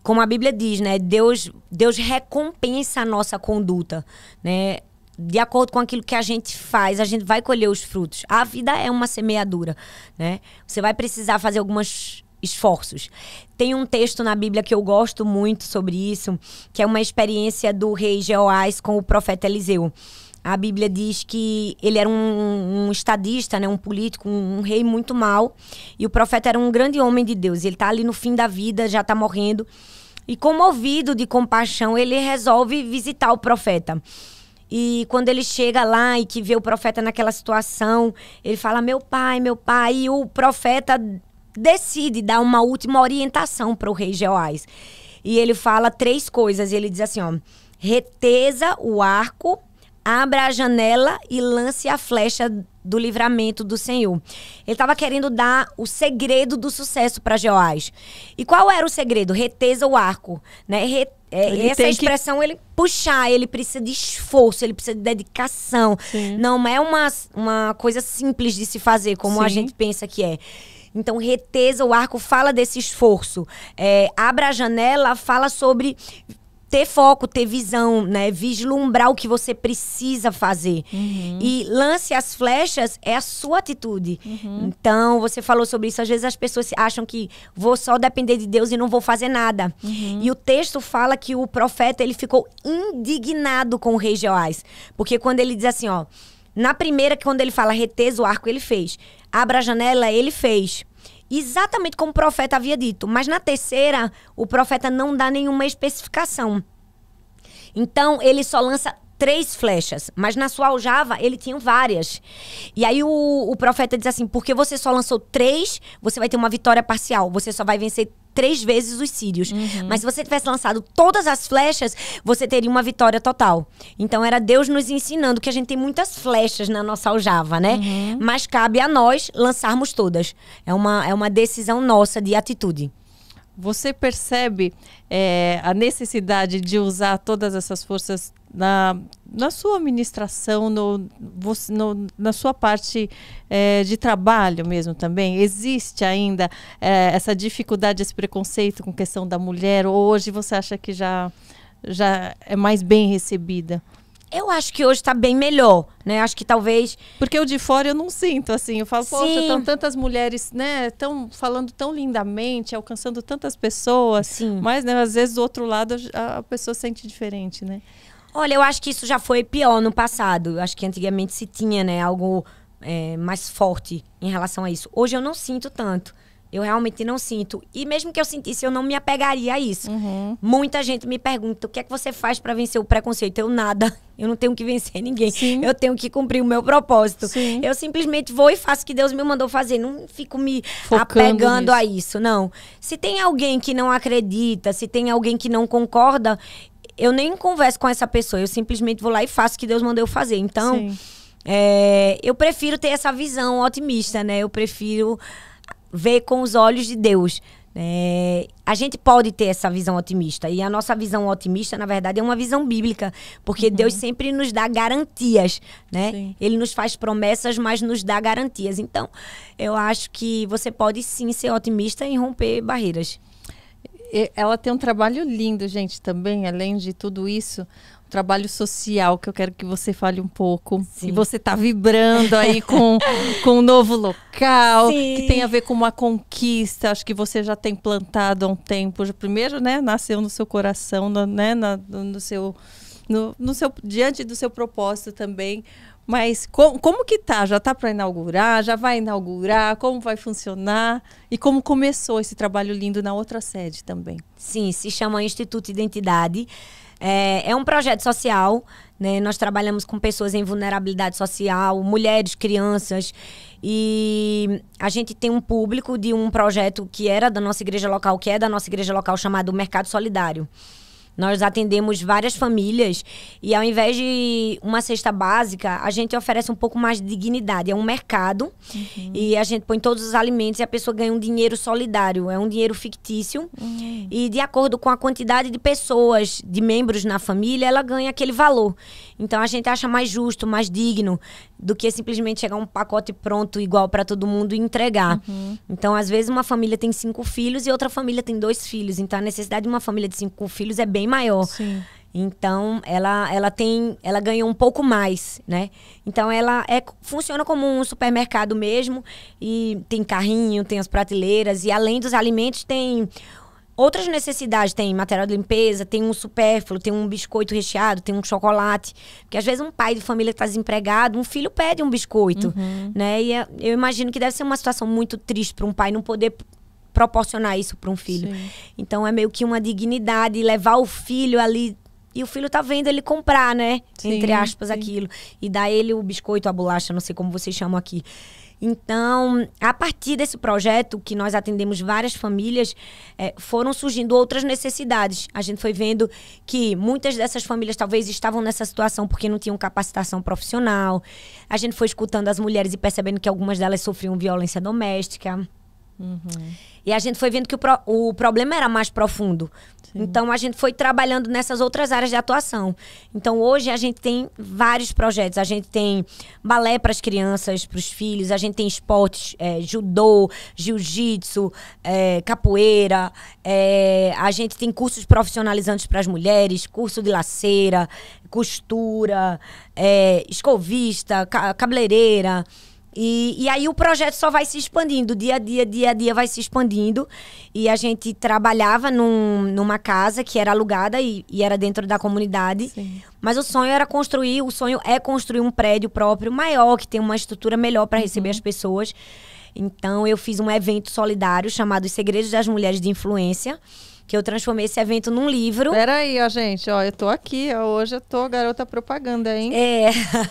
como a Bíblia diz, né? Deus, Deus recompensa a nossa conduta, né? De acordo com aquilo que a gente faz, a gente vai colher os frutos. A vida é uma semeadura, né? Você vai precisar fazer algumas esforços. Tem um texto na Bíblia que eu gosto muito sobre isso, que é uma experiência do rei Jeoás com o profeta Eliseu. A Bíblia diz que ele era um, um estadista, né, um político, um, um, rei muito mal, e o profeta era um grande homem de Deus. Ele está ali no fim da vida, já está morrendo, e comovido de compaixão, ele resolve visitar o profeta. E quando ele chega lá e que vê o profeta naquela situação, ele fala: "Meu pai, meu pai". E o profeta decide dar uma última orientação para o rei Geoás. E ele fala três coisas. Ele diz assim, ó. Reteza o arco, abra a janela e lance a flecha do livramento do Senhor. Ele estava querendo dar o segredo do sucesso para Joás. E qual era o segredo? Reteza o arco, né? Re é, essa expressão que... ele puxar, ele precisa de esforço, ele precisa de dedicação. Sim. Não é uma, uma coisa simples de se fazer como Sim. a gente pensa que é. Então, Reteza o Arco fala desse esforço. É, Abra a Janela fala sobre ter foco, ter visão, né? Vislumbrar o que você precisa fazer. Uhum. E lance as flechas é a sua atitude. Uhum. Então, você falou sobre isso. Às vezes as pessoas acham que vou só depender de Deus e não vou fazer nada. Uhum. E o texto fala que o profeta ele ficou indignado com o rei Joás. Porque quando ele diz assim, ó na primeira, quando ele fala reteza o arco, ele fez. Abra a janela, ele fez. Exatamente como o profeta havia dito. Mas na terceira, o profeta não dá nenhuma especificação. Então, ele só lança três flechas, mas na sua aljava ele tinha várias. E aí o, o profeta diz assim: porque você só lançou três, você vai ter uma vitória parcial, você só vai vencer três vezes os sírios. Uhum. Mas se você tivesse lançado todas as flechas, você teria uma vitória total. Então era Deus nos ensinando que a gente tem muitas flechas na nossa aljava, né? Uhum. Mas cabe a nós lançarmos todas. É uma, é uma decisão nossa de atitude. Você percebe é, a necessidade de usar todas essas forças na, na sua administração, no, no na sua parte é, de trabalho mesmo também? Existe ainda é, essa dificuldade, esse preconceito com questão da mulher? Ou hoje você acha que já, já é mais bem recebida? Eu acho que hoje está bem melhor, né? Acho que talvez. Porque eu de fora eu não sinto, assim. Eu falo, poxa, estão tantas mulheres, né? Estão falando tão lindamente, alcançando tantas pessoas. Sim. Mas, né, às vezes, do outro lado, a pessoa sente diferente, né? Olha, eu acho que isso já foi pior no passado. Eu acho que antigamente se tinha, né, algo é, mais forte em relação a isso. Hoje eu não sinto tanto. Eu realmente não sinto. E mesmo que eu sentisse, eu não me apegaria a isso. Uhum. Muita gente me pergunta: o que é que você faz para vencer o preconceito? Eu nada. Eu não tenho que vencer ninguém. Sim. Eu tenho que cumprir o meu propósito. Sim. Eu simplesmente vou e faço o que Deus me mandou fazer. Não fico me Focando apegando nisso. a isso, não. Se tem alguém que não acredita, se tem alguém que não concorda, eu nem converso com essa pessoa, eu simplesmente vou lá e faço o que Deus mandou eu fazer. Então, é, eu prefiro ter essa visão otimista, né? Eu prefiro ver com os olhos de Deus. Né? a gente pode ter essa visão otimista. E a nossa visão otimista, na verdade, é uma visão bíblica. Porque uhum. Deus sempre nos dá garantias, né? Sim. Ele nos faz promessas, mas nos dá garantias. Então, eu acho que você pode sim ser otimista e romper barreiras ela tem um trabalho lindo, gente, também, além de tudo isso, um trabalho social que eu quero que você fale um pouco. Sim. E você está vibrando aí com, com um novo local, Sim. que tem a ver com uma conquista, acho que você já tem plantado há um tempo. Primeiro, né, nasceu no seu coração, no, né, no, no seu. No, no seu diante do seu propósito também mas com, como que tá? Já tá para inaugurar? Já vai inaugurar? Como vai funcionar? E como começou esse trabalho lindo na outra sede também? Sim, se chama Instituto Identidade. É, é um projeto social, né? Nós trabalhamos com pessoas em vulnerabilidade social, mulheres, crianças. E a gente tem um público de um projeto que era da nossa igreja local, que é da nossa igreja local, chamado Mercado Solidário. Nós atendemos várias famílias e ao invés de uma cesta básica, a gente oferece um pouco mais de dignidade. É um mercado uhum. e a gente põe todos os alimentos e a pessoa ganha um dinheiro solidário. É um dinheiro fictício uhum. e de acordo com a quantidade de pessoas, de membros na família, ela ganha aquele valor. Então a gente acha mais justo, mais digno do que simplesmente chegar um pacote pronto igual para todo mundo e entregar. Uhum. Então, às vezes, uma família tem cinco filhos e outra família tem dois filhos. Então, a necessidade de uma família de cinco filhos é bem maior. Sim. Então, ela, ela tem, ela ganha um pouco mais, né? Então, ela é, funciona como um supermercado mesmo e tem carrinho, tem as prateleiras e além dos alimentos tem Outras necessidades tem material de limpeza, tem um supérfluo, tem um biscoito recheado, tem um chocolate. Porque às vezes um pai de família que está desempregado, um filho pede um biscoito, uhum. né? E é, eu imagino que deve ser uma situação muito triste para um pai não poder proporcionar isso para um filho. Sim. Então é meio que uma dignidade levar o filho ali e o filho tá vendo ele comprar, né? Sim, Entre aspas, sim. aquilo. E dar ele o biscoito, a bolacha, não sei como vocês chamam aqui. Então, a partir desse projeto, que nós atendemos várias famílias, é, foram surgindo outras necessidades. A gente foi vendo que muitas dessas famílias talvez estavam nessa situação porque não tinham capacitação profissional. A gente foi escutando as mulheres e percebendo que algumas delas sofriam violência doméstica. Uhum. E a gente foi vendo que o, pro, o problema era mais profundo. Sim. Então a gente foi trabalhando nessas outras áreas de atuação. Então hoje a gente tem vários projetos. A gente tem balé para as crianças, para os filhos, a gente tem esportes, é, judô, jiu-jitsu, é, capoeira, é, a gente tem cursos profissionalizantes para as mulheres, curso de laceira, costura, é, escovista, ca cabeleireira. E, e aí o projeto só vai se expandindo, dia a dia, dia a dia vai se expandindo. E a gente trabalhava num, numa casa que era alugada e, e era dentro da comunidade. Sim. Mas o sonho era construir, o sonho é construir um prédio próprio, maior, que tem uma estrutura melhor para receber uhum. as pessoas. Então eu fiz um evento solidário chamado Os Segredos das Mulheres de Influência que eu transformei esse evento num livro. Peraí, ó, gente, ó, eu tô aqui, ó, hoje eu tô garota propaganda, hein? É.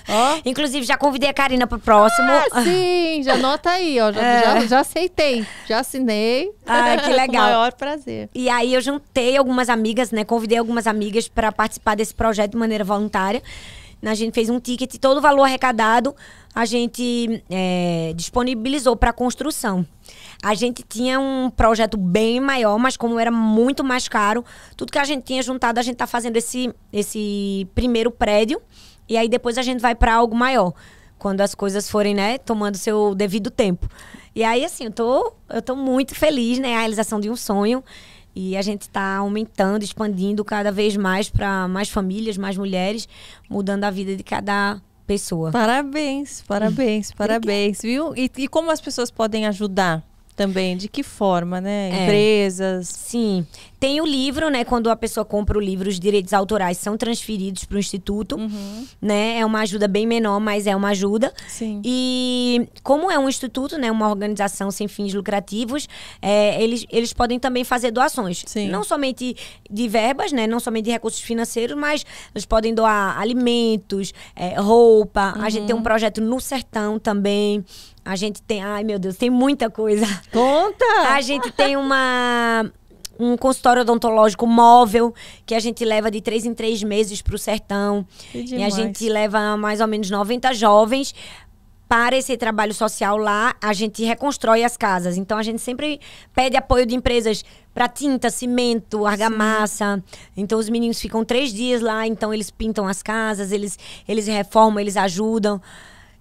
Ó. Inclusive, já convidei a Karina pro próximo. Ah, sim, já anota aí, ó, já, é. já, já aceitei, já assinei. Ah, que legal. Com o maior prazer. E aí eu juntei algumas amigas, né, convidei algumas amigas para participar desse projeto de maneira voluntária. A gente fez um ticket, todo o valor arrecadado a gente é, disponibilizou para construção. A gente tinha um projeto bem maior, mas como era muito mais caro, tudo que a gente tinha juntado, a gente tá fazendo esse, esse primeiro prédio. E aí depois a gente vai para algo maior. Quando as coisas forem, né, tomando seu devido tempo. E aí, assim, eu tô, eu tô muito feliz, né? A realização de um sonho. E a gente está aumentando, expandindo cada vez mais para mais famílias, mais mulheres, mudando a vida de cada pessoa. Parabéns, parabéns, parabéns, viu? E, e como as pessoas podem ajudar? também, de que forma, né? É. Empresas. Sim. Tem o livro, né? Quando a pessoa compra o livro, os direitos autorais são transferidos para o instituto, uhum. né? É uma ajuda bem menor, mas é uma ajuda. Sim. E como é um instituto, né? Uma organização sem fins lucrativos, é, eles, eles podem também fazer doações. Sim. Não somente de verbas, né? Não somente de recursos financeiros, mas eles podem doar alimentos, é, roupa. Uhum. A gente tem um uhum. projeto no sertão também, a gente tem. Ai, meu Deus, tem muita coisa. Conta! A gente tem uma. Um consultório odontológico móvel que a gente leva de três em três meses para o sertão. E a gente leva mais ou menos 90 jovens para esse trabalho social lá, a gente reconstrói as casas. Então a gente sempre pede apoio de empresas para tinta, cimento, argamassa. Sim. Então os meninos ficam três dias lá, então eles pintam as casas, eles, eles reformam, eles ajudam.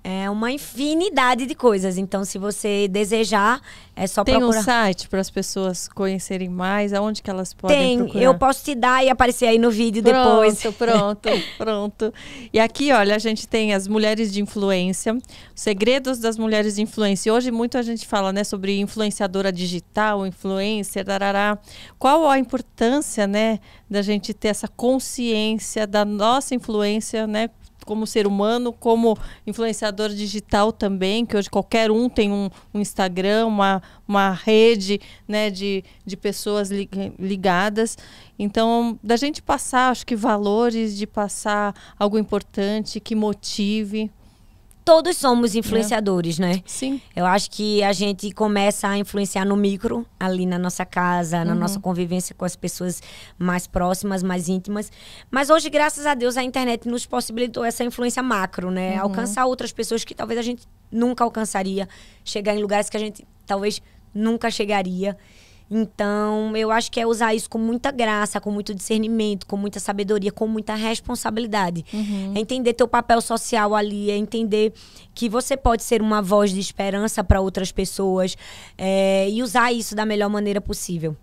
É uma infinidade de coisas. Então, se você desejar, é só Tem procurar. Tem um site para as pessoas conhecerem mais? Aonde que elas podem Tem. procurar? Tem. Eu posso te dar e aparecer aí no vídeo pronto, depois. Pronto, pronto, pronto. E aqui, olha, a gente tem as mulheres de influência, segredos das mulheres de influência. Hoje, muito a gente fala né, sobre influenciadora digital, influencer, darará. Qual a importância né, da gente ter essa consciência da nossa influência né, como ser humano, como influenciador digital também, que hoje qualquer um tem um, um Instagram, uma, uma rede né, de, de pessoas li, ligadas. Então, da gente passar, acho que valores, de passar algo importante que motive todos somos é. influenciadores, é. né? Sim. Eu acho que a gente começa a influenciar no micro, ali na nossa casa, na uhum. nossa convivência com as pessoas mais próximas, mais íntimas. Mas hoje, graças a Deus, a internet nos possibilitou essa influência macro, né? Uhum. Alcançar outras pessoas que talvez a gente nunca alcançaria, chegar em lugares que a gente talvez nunca chegaria. Então, eu acho que é usar isso com muita graça, com muito discernimento, com muita sabedoria, com muita responsabilidade. Uhum. É entender teu papel social ali, é entender que você pode ser uma voz de esperança para outras pessoas é, e usar isso da melhor maneira possível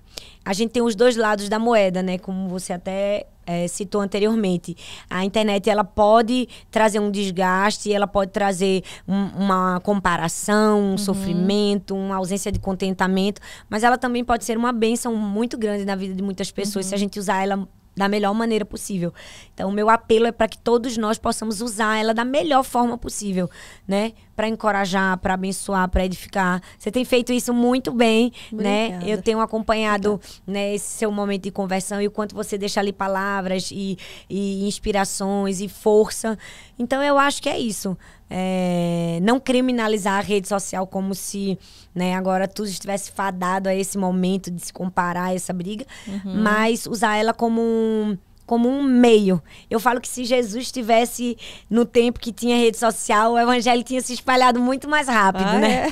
a gente tem os dois lados da moeda, né? Como você até é, citou anteriormente. A internet ela pode trazer um desgaste, ela pode trazer um, uma comparação, um uhum. sofrimento, uma ausência de contentamento, mas ela também pode ser uma benção muito grande na vida de muitas pessoas uhum. se a uhum. gente usar ela da melhor maneira possível. Então, o meu apelo é para que todos nós possamos usar ela da melhor forma possível, né? para encorajar, para abençoar, para edificar. Você tem feito isso muito bem, né? Obrigada. né? Eu tenho acompanhado né, esse seu momento de conversão e o quanto você deixa ali palavras e, e inspirações e força. Então eu acho que é isso. É, não criminalizar a rede social como se né, agora tudo estivesse fadado a esse momento de se comparar a essa briga, uhum. mas usar ela como um como um meio. Eu falo que se Jesus estivesse no tempo que tinha rede social, o evangelho tinha se espalhado muito mais rápido, ah, né?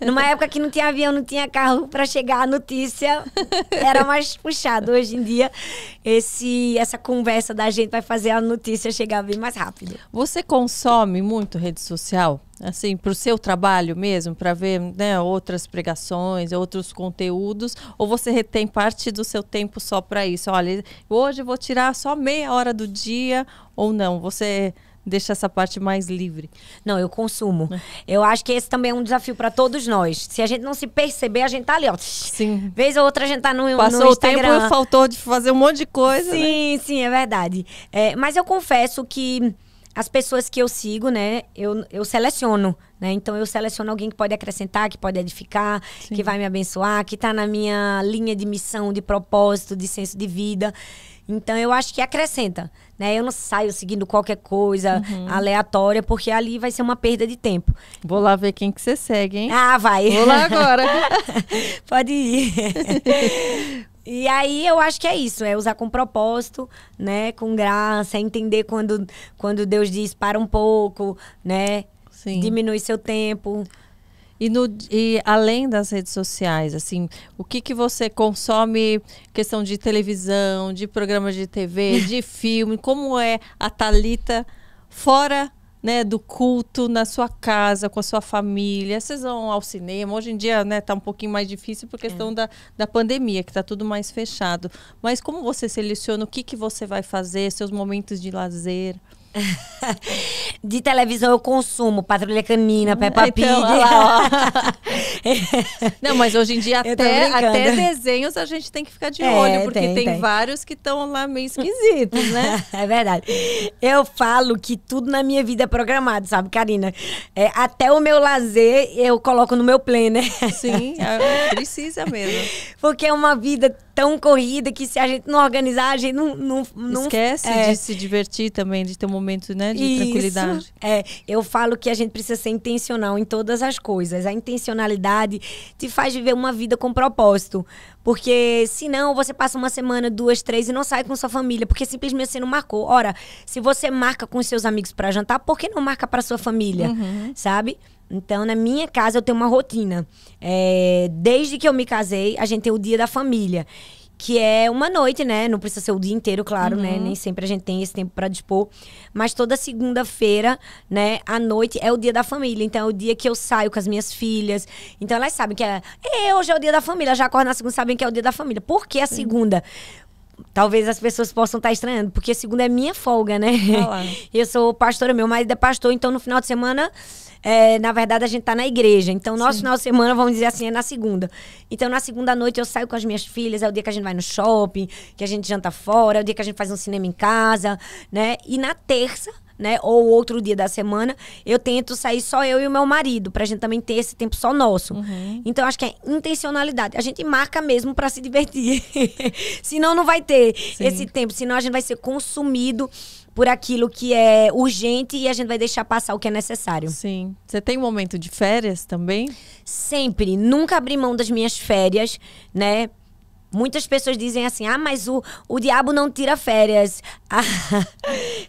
É? Numa época que não tinha avião, não tinha carro para chegar a notícia, era mais puxado. Hoje em dia, esse essa conversa da gente vai fazer a notícia chegar bem mais rápido. Você consome muito rede social? assim, para o seu trabalho mesmo, para ver né, outras pregações, outros conteúdos, ou você retém parte do seu tempo só para isso? Olha, hoje vou tirar só meia hora do dia, ou não? Você deixa essa parte mais livre. Não, eu consumo. Né? Eu acho que esse também é um desafio para todos nós. Se a gente não se perceber, a gente tá ali, ó. Sim. Vez ou outra a gente tá no, Passou no Instagram. Passou o tempo e faltou de fazer um monte de coisa. Né? Sim, né? sim, é verdade. É, mas eu confesso que as pessoas que eu sigo, né, eu, eu seleciono, né? Então eu seleciono alguém que pode acrescentar, que pode edificar, Sim. que vai me abençoar, que está na minha linha de missão, de propósito, de senso de vida. Então eu acho que acrescenta, né? Eu não saio seguindo qualquer coisa uhum. aleatória, porque ali vai ser uma perda de tempo. Vou lá ver quem que você segue, hein? Ah, vai. Vou lá agora. pode ir. E aí eu acho que é isso, é usar com propósito, né? Com graça, entender quando, quando Deus diz para um pouco, né? Sim. Diminui seu tempo. E, no, e além das redes sociais, assim, o que, que você consome? Questão de televisão, de programas de TV, de filme, como é a Talita fora né, do culto na sua casa, com a sua família. Vocês vão ao cinema. Hoje em dia, né, tá um pouquinho mais difícil por questão é. da, da pandemia, que está tudo mais fechado. Mas como você seleciona o que, que você vai fazer, seus momentos de lazer? de televisão eu consumo Patrulha Canina, hum, Peppa então, Pig. Não, mas hoje em dia até, até desenhos a gente tem que ficar de é, olho, porque tem, tem, tem. vários que estão lá meio esquisitos, né? é verdade. Eu falo que tudo na minha vida é programado, sabe, Karina? É, até o meu lazer eu coloco no meu planner. Né? Sim, é, precisa mesmo. Porque é uma vida tão corrida que se a gente não organizar, a gente não... não, não Esquece é. de se divertir também, de ter um momento momento né, de Isso. tranquilidade. É, eu falo que a gente precisa ser intencional em todas as coisas. A intencionalidade te faz viver uma vida com propósito. Porque senão você passa uma semana, duas, três e não sai com sua família, porque simplesmente você não marcou. Ora, se você marca com seus amigos para jantar, por que não marca para sua família? Uhum. Sabe? Então, na minha casa, eu tenho uma rotina. É, desde que eu me casei, a gente tem o dia da família que é uma noite, né? Não precisa ser o dia inteiro, claro, né? uhum. né? Nem sempre a gente tem esse tempo para dispor, mas toda segunda-feira, né, à noite é o dia da família. Então é o dia que eu saio com as minhas filhas. Então elas sabem que é, hoje é o dia da família, já acordam na segunda, sabem que é o dia da família. Por que a segunda? Talvez as pessoas possam estar tá estranhando, porque segunda é minha folga, né? Ah eu sou pastora, meu marido é pastor, então no final de semana é, na verdade, a gente tá na igreja. Então, nosso Sim. final de semana, vamos dizer assim, é na segunda. Então, na segunda noite, eu saio com as minhas filhas, é o dia que a gente vai no shopping, que a gente janta fora, é o dia que a gente faz um cinema em casa, né? E na terça, né? Ou outro dia da semana, eu tento sair só eu e o meu marido, pra gente também ter esse tempo só nosso. Uhum. Então, acho que é intencionalidade. A gente marca mesmo para se divertir. senão, não vai ter Sim. esse tempo, senão a gente vai ser consumido por aquilo que é urgente e a gente vai deixar passar o que é necessário. Sim. Você tem um momento de férias também? Sempre. Nunca abri mão das minhas férias, né? Muitas pessoas dizem assim: ah, mas o, o diabo não tira férias. Ah,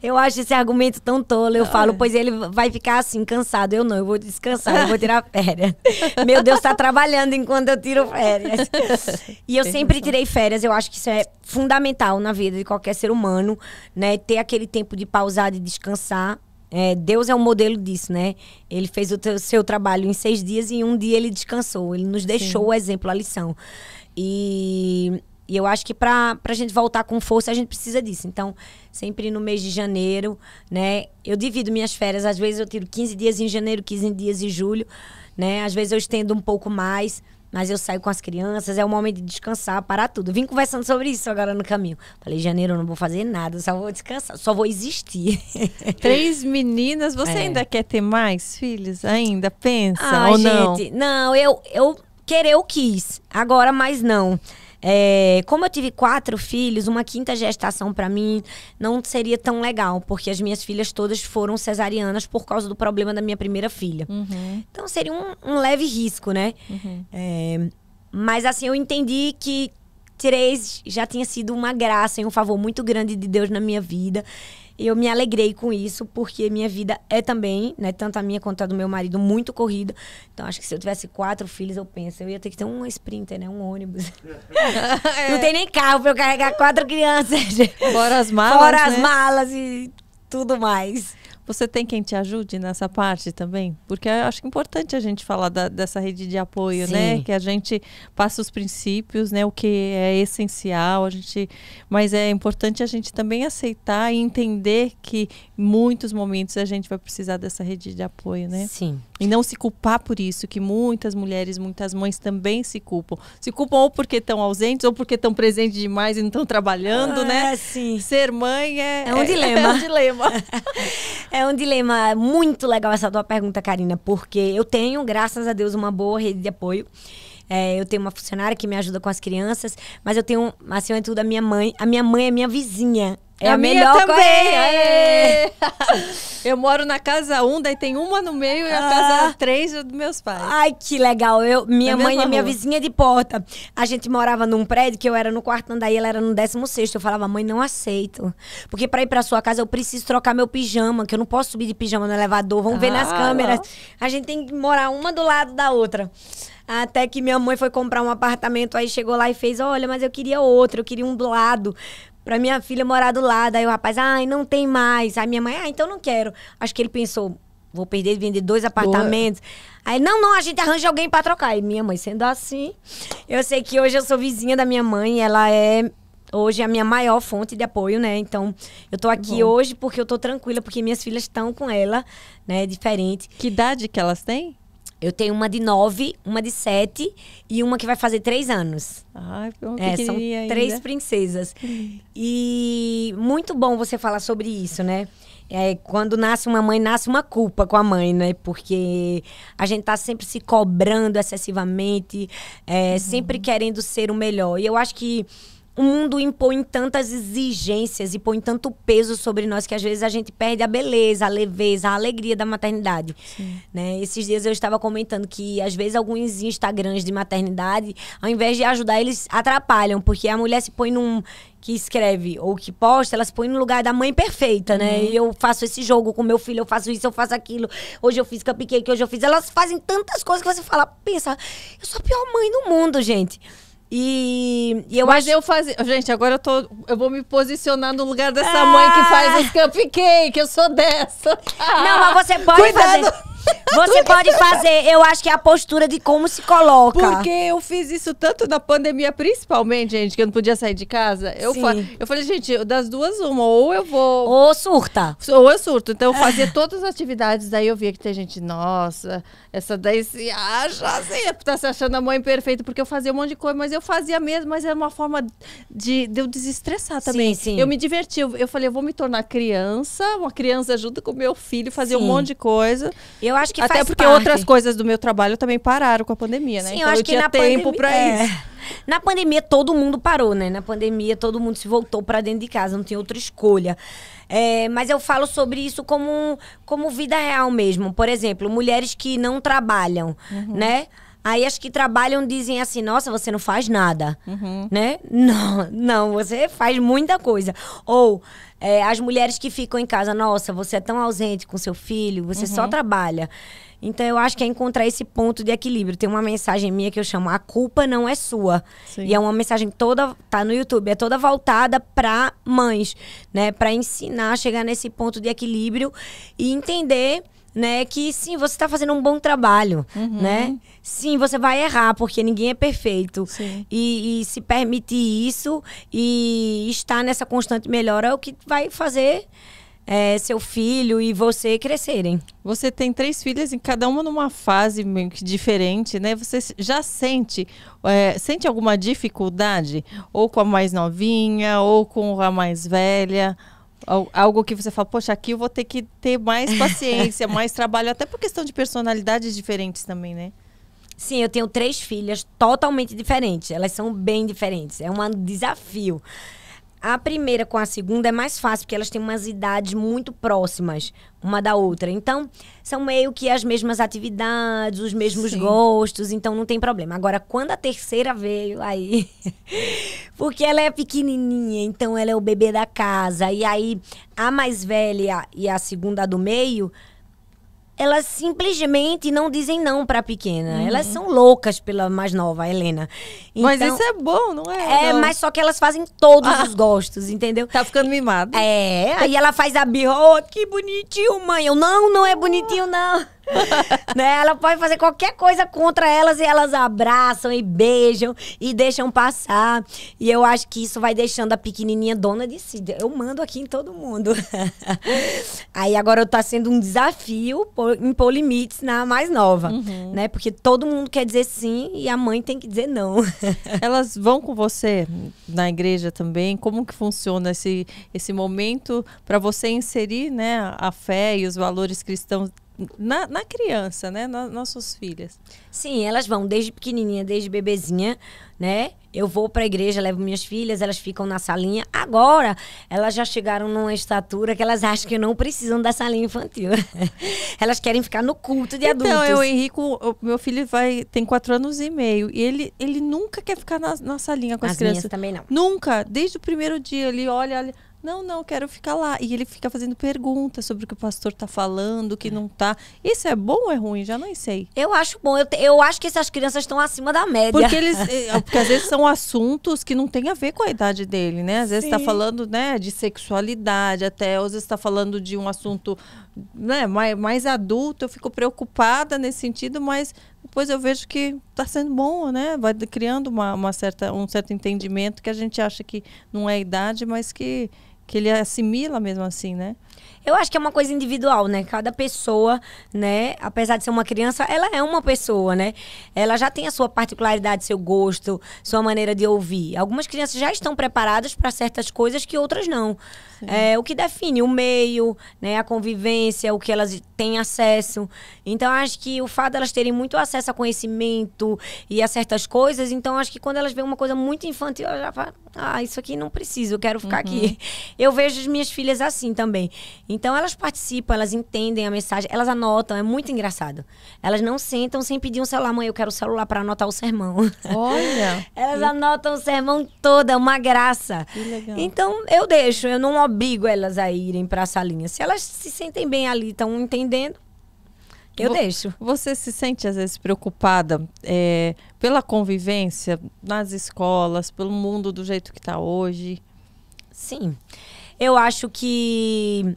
eu acho esse argumento tão tolo. Eu falo, é. pois ele vai ficar assim, cansado. Eu não, eu vou descansar, eu vou tirar férias. Meu Deus, tá trabalhando enquanto eu tiro férias. E eu sempre tirei férias. Eu acho que isso é fundamental na vida de qualquer ser humano, né? Ter aquele tempo de pausar, de descansar. É, Deus é um modelo disso, né? Ele fez o seu trabalho em seis dias e em um dia ele descansou. Ele nos deixou Sim. o exemplo, a lição. E, e eu acho que para a gente voltar com força, a gente precisa disso. Então, sempre no mês de janeiro, né? Eu divido minhas férias. Às vezes eu tiro 15 dias em janeiro, 15 dias em julho, né? Às vezes eu estendo um pouco mais. Mas eu saio com as crianças, é o momento de descansar, parar tudo. Vim conversando sobre isso agora no caminho. Falei, janeiro eu não vou fazer nada, só vou descansar, só vou existir. Três meninas, você é. ainda quer ter mais filhos? Ainda pensa ah, ou gente, não? Não, eu, eu Querer eu quis, agora mais não. É, como eu tive quatro filhos, uma quinta gestação para mim não seria tão legal, porque as minhas filhas todas foram cesarianas por causa do problema da minha primeira filha. Uhum. Então seria um, um, leve risco, né? Uhum. É, mas assim, eu entendi que três já tinha sido uma graça e um favor muito grande de Deus na minha vida. E eu me alegrei com isso, porque minha vida é também, né, tanto a minha quanto a do meu marido, muito corrida. Então, acho que se eu tivesse quatro filhos, eu penso, eu ia ter que ter um sprinter, né, um ônibus. É. Não tem nem carro para eu carregar quatro crianças. Fora as malas, Fora né? as malas e tudo mais. Você tem quem te ajude nessa parte também? Porque eu acho importante a gente falar da, dessa rede de apoio, né? Sim. né? Que a gente passa os princípios, né? O que é essencial, a gente. Mas é importante a gente também aceitar e entender que em muitos momentos a gente vai precisar dessa rede de apoio, né? Sim. E não se culpar por isso, que muitas mulheres, muitas mães também se culpam. Se culpam ou porque estão ausentes, ou porque estão presentes demais e não estão trabalhando, ah, né? Sim. Ser mãe é, é um dilema. É um dilema. É um dilema muito legal essa tua pergunta, Karina, porque eu tenho, graças a Deus, uma boa rede de apoio. É, eu tenho uma funcionária que me ajuda com as crianças, mas eu tenho, acima de tudo, a minha mãe. A minha mãe é minha vizinha. É a, a melhor minha também. É. eu moro na casa 1, um, daí tem uma no meio e a casa 3 é dos meus pais. Ai, que legal. Eu, minha na mãe é minha vizinha de porta. A gente morava num prédio que eu era no quarto andar e ela era no 16. Eu falava, mãe, não aceito. Porque para ir pra sua casa eu preciso trocar meu pijama, que eu não posso subir de pijama no elevador. Vamos ah. ver nas ah. câmeras. A gente tem que morar uma do lado da outra. Até que minha mãe foi comprar um apartamento, aí chegou lá e fez: Olha, mas eu queria outro, eu queria um do lado pra minha filha morar do lado. Aí o rapaz, ai, não tem mais. Aí minha mãe, ah, então não quero. Acho que ele pensou, vou perder vender dois apartamentos. Boa. Aí, não, não, a gente arranja alguém para trocar. E minha mãe, sendo assim, eu sei que hoje eu sou vizinha da minha mãe, ela é hoje é a minha maior fonte de apoio, né? Então, eu tô aqui Bom. hoje porque eu tô tranquila, porque minhas filhas estão com ela, né? Diferente. Que idade que elas têm? Eu tenho uma de nove, uma de sete e uma que vai fazer três anos. Ai, é, são três ainda. princesas. Hum. E muito bom você falar sobre isso, né? É, quando nasce uma mãe, nasce uma culpa com a mãe, né? Porque a gente tá sempre se cobrando excessivamente, é, uhum. sempre querendo ser o melhor. E eu acho que o mundo impõe tantas exigências e põe tanto peso sobre nós que às vezes a gente perde a beleza, a leveza, a alegria da maternidade. Né? Esses dias eu estava comentando que às vezes alguns Instagrams de maternidade, ao invés de ajudar, eles atrapalham, porque a mulher se põe num que escreve ou que posta, elas põem no lugar da mãe perfeita, né? Uhum. Eu faço esse jogo com meu filho, eu faço isso, eu faço aquilo. Hoje eu fiz cupcake, hoje eu fiz. Elas fazem tantas coisas que você fala, pensa, eu sou a pior mãe do mundo, gente. E, e eu Mas acho... eu fazia. Gente, agora eu tô. Eu vou me posicionar no lugar dessa ah! mãe que faz os cupcakes. Eu sou dessa. Não, mas você pode Cuidado. fazer. Você pode fazer, eu acho que é a postura de como se coloca. Porque eu fiz isso tanto na pandemia, principalmente, gente, que eu não podia sair de casa. Eu, fa eu falei, gente, das duas, uma, ou eu vou. Ou surta. Ou eu surto. Então eu fazia todas as atividades, daí eu via que tem gente, nossa, essa daí se acha, assim, tá se achando a mãe perfeita, porque eu fazia um monte de coisa, mas eu fazia mesmo, mas era é uma forma de, de eu desestressar também. Sim, sim. Eu me diverti, eu, falei, eu vou me tornar criança, uma criança junto com meu filho, fazer um monte de coisa. Eu eu acho que Até porque parte. outras coisas do meu trabalho também pararam com a pandemia, né? Sim, então eu, acho eu que tinha tempo pandemia, é. isso. Na pandemia todo mundo parou, né? Na pandemia todo mundo se voltou para dentro de casa, não tinha outra escolha. É, mas eu falo sobre isso como, como vida real mesmo. Por exemplo, mulheres que não trabalham, uhum. né? Aí as que trabalham dizem assim, nossa, você não faz nada, uhum. né? Não, não, você faz muita coisa. Ou é, as mulheres que ficam em casa, nossa, você é tão ausente com seu filho, você uhum. só trabalha. Então eu acho que é encontrar esse ponto de equilíbrio. Tem uma mensagem minha que eu chamo A culpa não é sua. Sim. E é uma mensagem toda tá no YouTube, é toda voltada para mães, né, para ensinar a chegar nesse ponto de equilíbrio e entender, né, que sim, você está fazendo um bom trabalho, uhum. né? Sim, você vai errar, porque ninguém é perfeito. E, e, se permitir isso e estar nessa constante melhora é o que vai fazer é, seu filho e você crescerem. Você tem três filhas, em cada uma numa fase meio que diferente, né? Você já sente, é, sente alguma dificuldade? Ou com a mais novinha, ou com a mais velha? Algo que você fala, poxa, aqui eu vou ter que ter mais paciência, mais trabalho, até por questão de personalidades diferentes também, né? Sim, eu tenho três filhas totalmente diferentes. Elas são bem diferentes. É um desafio. A primeira com a segunda é mais fácil, porque elas têm umas idades muito próximas uma da outra. Então, são meio que as mesmas atividades, os mesmos Sim. gostos, então não tem problema. Agora, quando a terceira veio, aí. porque ela é pequenininha, então ela é o bebê da casa. E aí, a mais velha e a segunda do meio elas simplesmente não dizem não para a pequena. Uhum. Elas são loucas pela mais nova, Helena. Então, mas isso é bom, não é? É, não. mas só que elas fazem todos ah. os gostos, entendeu? Tá ficando mimada. É, aí ela faz a birra, oh, que bonitinho, mãe. Eu, não, não é bonitinho, não. né? Ela pode fazer qualquer coisa contra elas e elas abraçam e beijam e deixam passar. E eu acho que isso vai deixando a pequenininha dona de si. Eu mando aqui em todo mundo. Aí agora tá sendo um desafio impor limites na mais nova, uhum. né? Porque todo mundo quer dizer sim e a mãe tem que dizer não. elas vão com você na igreja também? Como que funciona esse, esse momento para você inserir, né, a fé e os valores cristãos na, na criança, né? nossas filhas. Sim, elas vão desde pequenininha, desde bebezinha, né? Eu vou para a igreja, levo minhas filhas, elas ficam na salinha. Agora, elas já chegaram numa estatura que elas acham que não precisam da salinha infantil. elas querem ficar no culto de então, adultos. Então, eu, Henrico, meu filho vai tem quatro anos e meio. E ele, ele nunca quer ficar na, na salinha com as, as crianças. também não. Nunca. Desde o primeiro dia, ele olha, olha não, não, quero ficar lá. E ele fica fazendo perguntas sobre o que o pastor tá falando, o que é. não tá. Isso é bom ou é ruim? Já não sei. Eu acho bom. Eu, te, eu acho que essas crianças estão acima da média. Porque eles. Eh, porque às vezes são assuntos que não tem a ver com a idade dele, né? Às vezes está falando, né, de sexualidade, até às vezes está falando de um assunto né, mais, mais adulto. Eu fico preocupada nesse sentido, mas depois eu vejo que está sendo bom, né? Vai criando uma, uma certa, um certo entendimento que a gente acha que não é idade, mas que que ele assimila mesmo assim, né? Eu acho que é uma coisa individual, né? Cada pessoa, né? Apesar de ser uma criança, ela é uma pessoa, né? Ela já tem a sua particularidade, seu gosto, sua maneira de ouvir. Algumas crianças já estão preparadas para certas coisas que outras não. Sim. É, o que define o meio, né? A convivência, o que elas têm acesso. Então, acho que o fato de elas terem muito acesso a conhecimento e a certas coisas, então acho que quando elas veem uma coisa muito infantil, elas já falam, ah, isso aqui não preciso, eu quero ficar uhum. aqui. Eu vejo as minhas filhas assim também. Então elas participam, elas entendem a mensagem, elas anotam, é muito engraçado. Elas não sentam sem pedir um celular, mãe, eu quero o celular para anotar o sermão. Olha! elas e... anotam o sermão todo, é uma graça. Que legal. Então eu deixo, eu não obrigo elas a irem para a salinha. Se elas se sentem bem ali, estão entendendo, eu Vo deixo. Você se sente às vezes preocupada é, pela convivência nas escolas, pelo mundo do jeito que está hoje? Sim. Eu acho que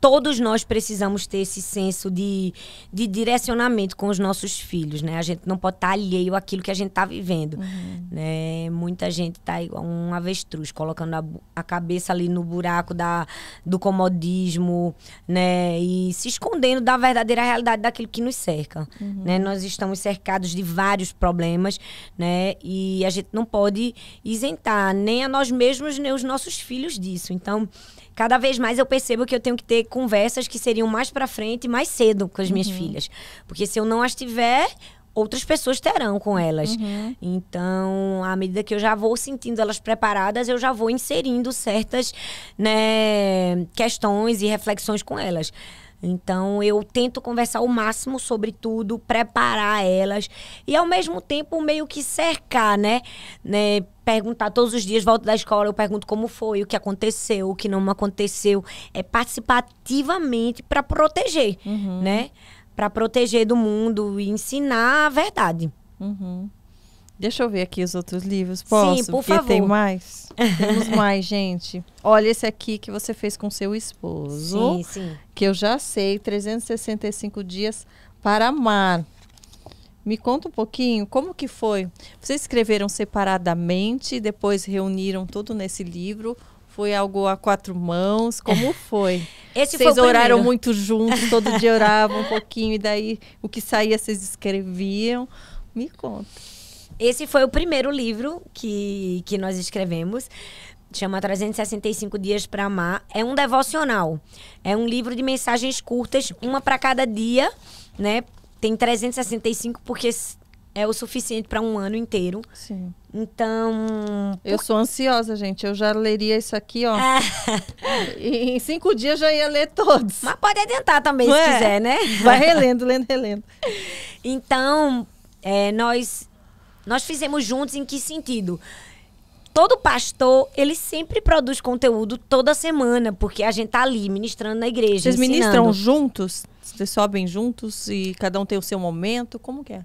todos nós precisamos ter esse senso de, de direcionamento com os nossos filhos, né? A gente não pode estar tá alheio àquilo que a gente está vivendo, uhum. né? Muita gente está igual um avestruz, colocando a, a, cabeça ali no buraco da, do comodismo, né? E se escondendo da verdadeira realidade daquilo que nos cerca, uhum. né? Nós estamos cercados de vários problemas, né? E a gente não pode isentar nem a nós mesmos, nem os nossos filhos disso. Então, cada vez mais eu percebo que eu tenho que ter conversas que seriam mais para frente, mais cedo com as minhas uhum. filhas. Porque se eu não as tiver, outras pessoas terão com elas. Uhum. Então, à medida que eu já vou sentindo elas preparadas, eu já vou inserindo certas né, questões e reflexões com elas. Então eu tento conversar o máximo sobre tudo, preparar elas e ao mesmo tempo meio que cercar, né? né? Perguntar todos os dias, volto da escola, eu pergunto como foi, o que aconteceu, o que não aconteceu. É participar ativamente para proteger, uhum. né? Para proteger do mundo e ensinar a verdade. Uhum. Deixa eu ver aqui os outros livros. Posso? Sim, por Porque favor. tem mais. Temos mais, gente. Olha esse aqui que você fez com seu esposo. Sim, sim. Que eu já sei, 365 dias para amar. Me conta um pouquinho, como que foi? Vocês escreveram separadamente, depois reuniram tudo nesse livro foi algo a quatro mãos? Como foi? Esse vocês foi oraram primeiro. muito juntos, todo dia oravam um pouquinho, e daí o que saía vocês escreviam. Me conta. Esse foi o primeiro livro que, que nós escrevemos. Chama 365 Dias para Amar. É um devocional. É um livro de mensagens curtas, uma para cada dia, né? Tem 365 porque é o suficiente para um ano inteiro. Sim. Então. Por... Eu sou ansiosa, gente. Eu já leria isso aqui, ó. É. em cinco dias já ia ler todos. Mas pode adiantar também, Não se é? quiser, né? Vai relendo, lendo, relendo. Então, é, nós nós fizemos juntos em que sentido? Todo pastor, ele sempre produz conteúdo toda semana, porque a gente tá ali ministrando na igreja. Vocês ensinando. ministram juntos? Vocês sobem juntos e cada um tem o seu momento? Como que é?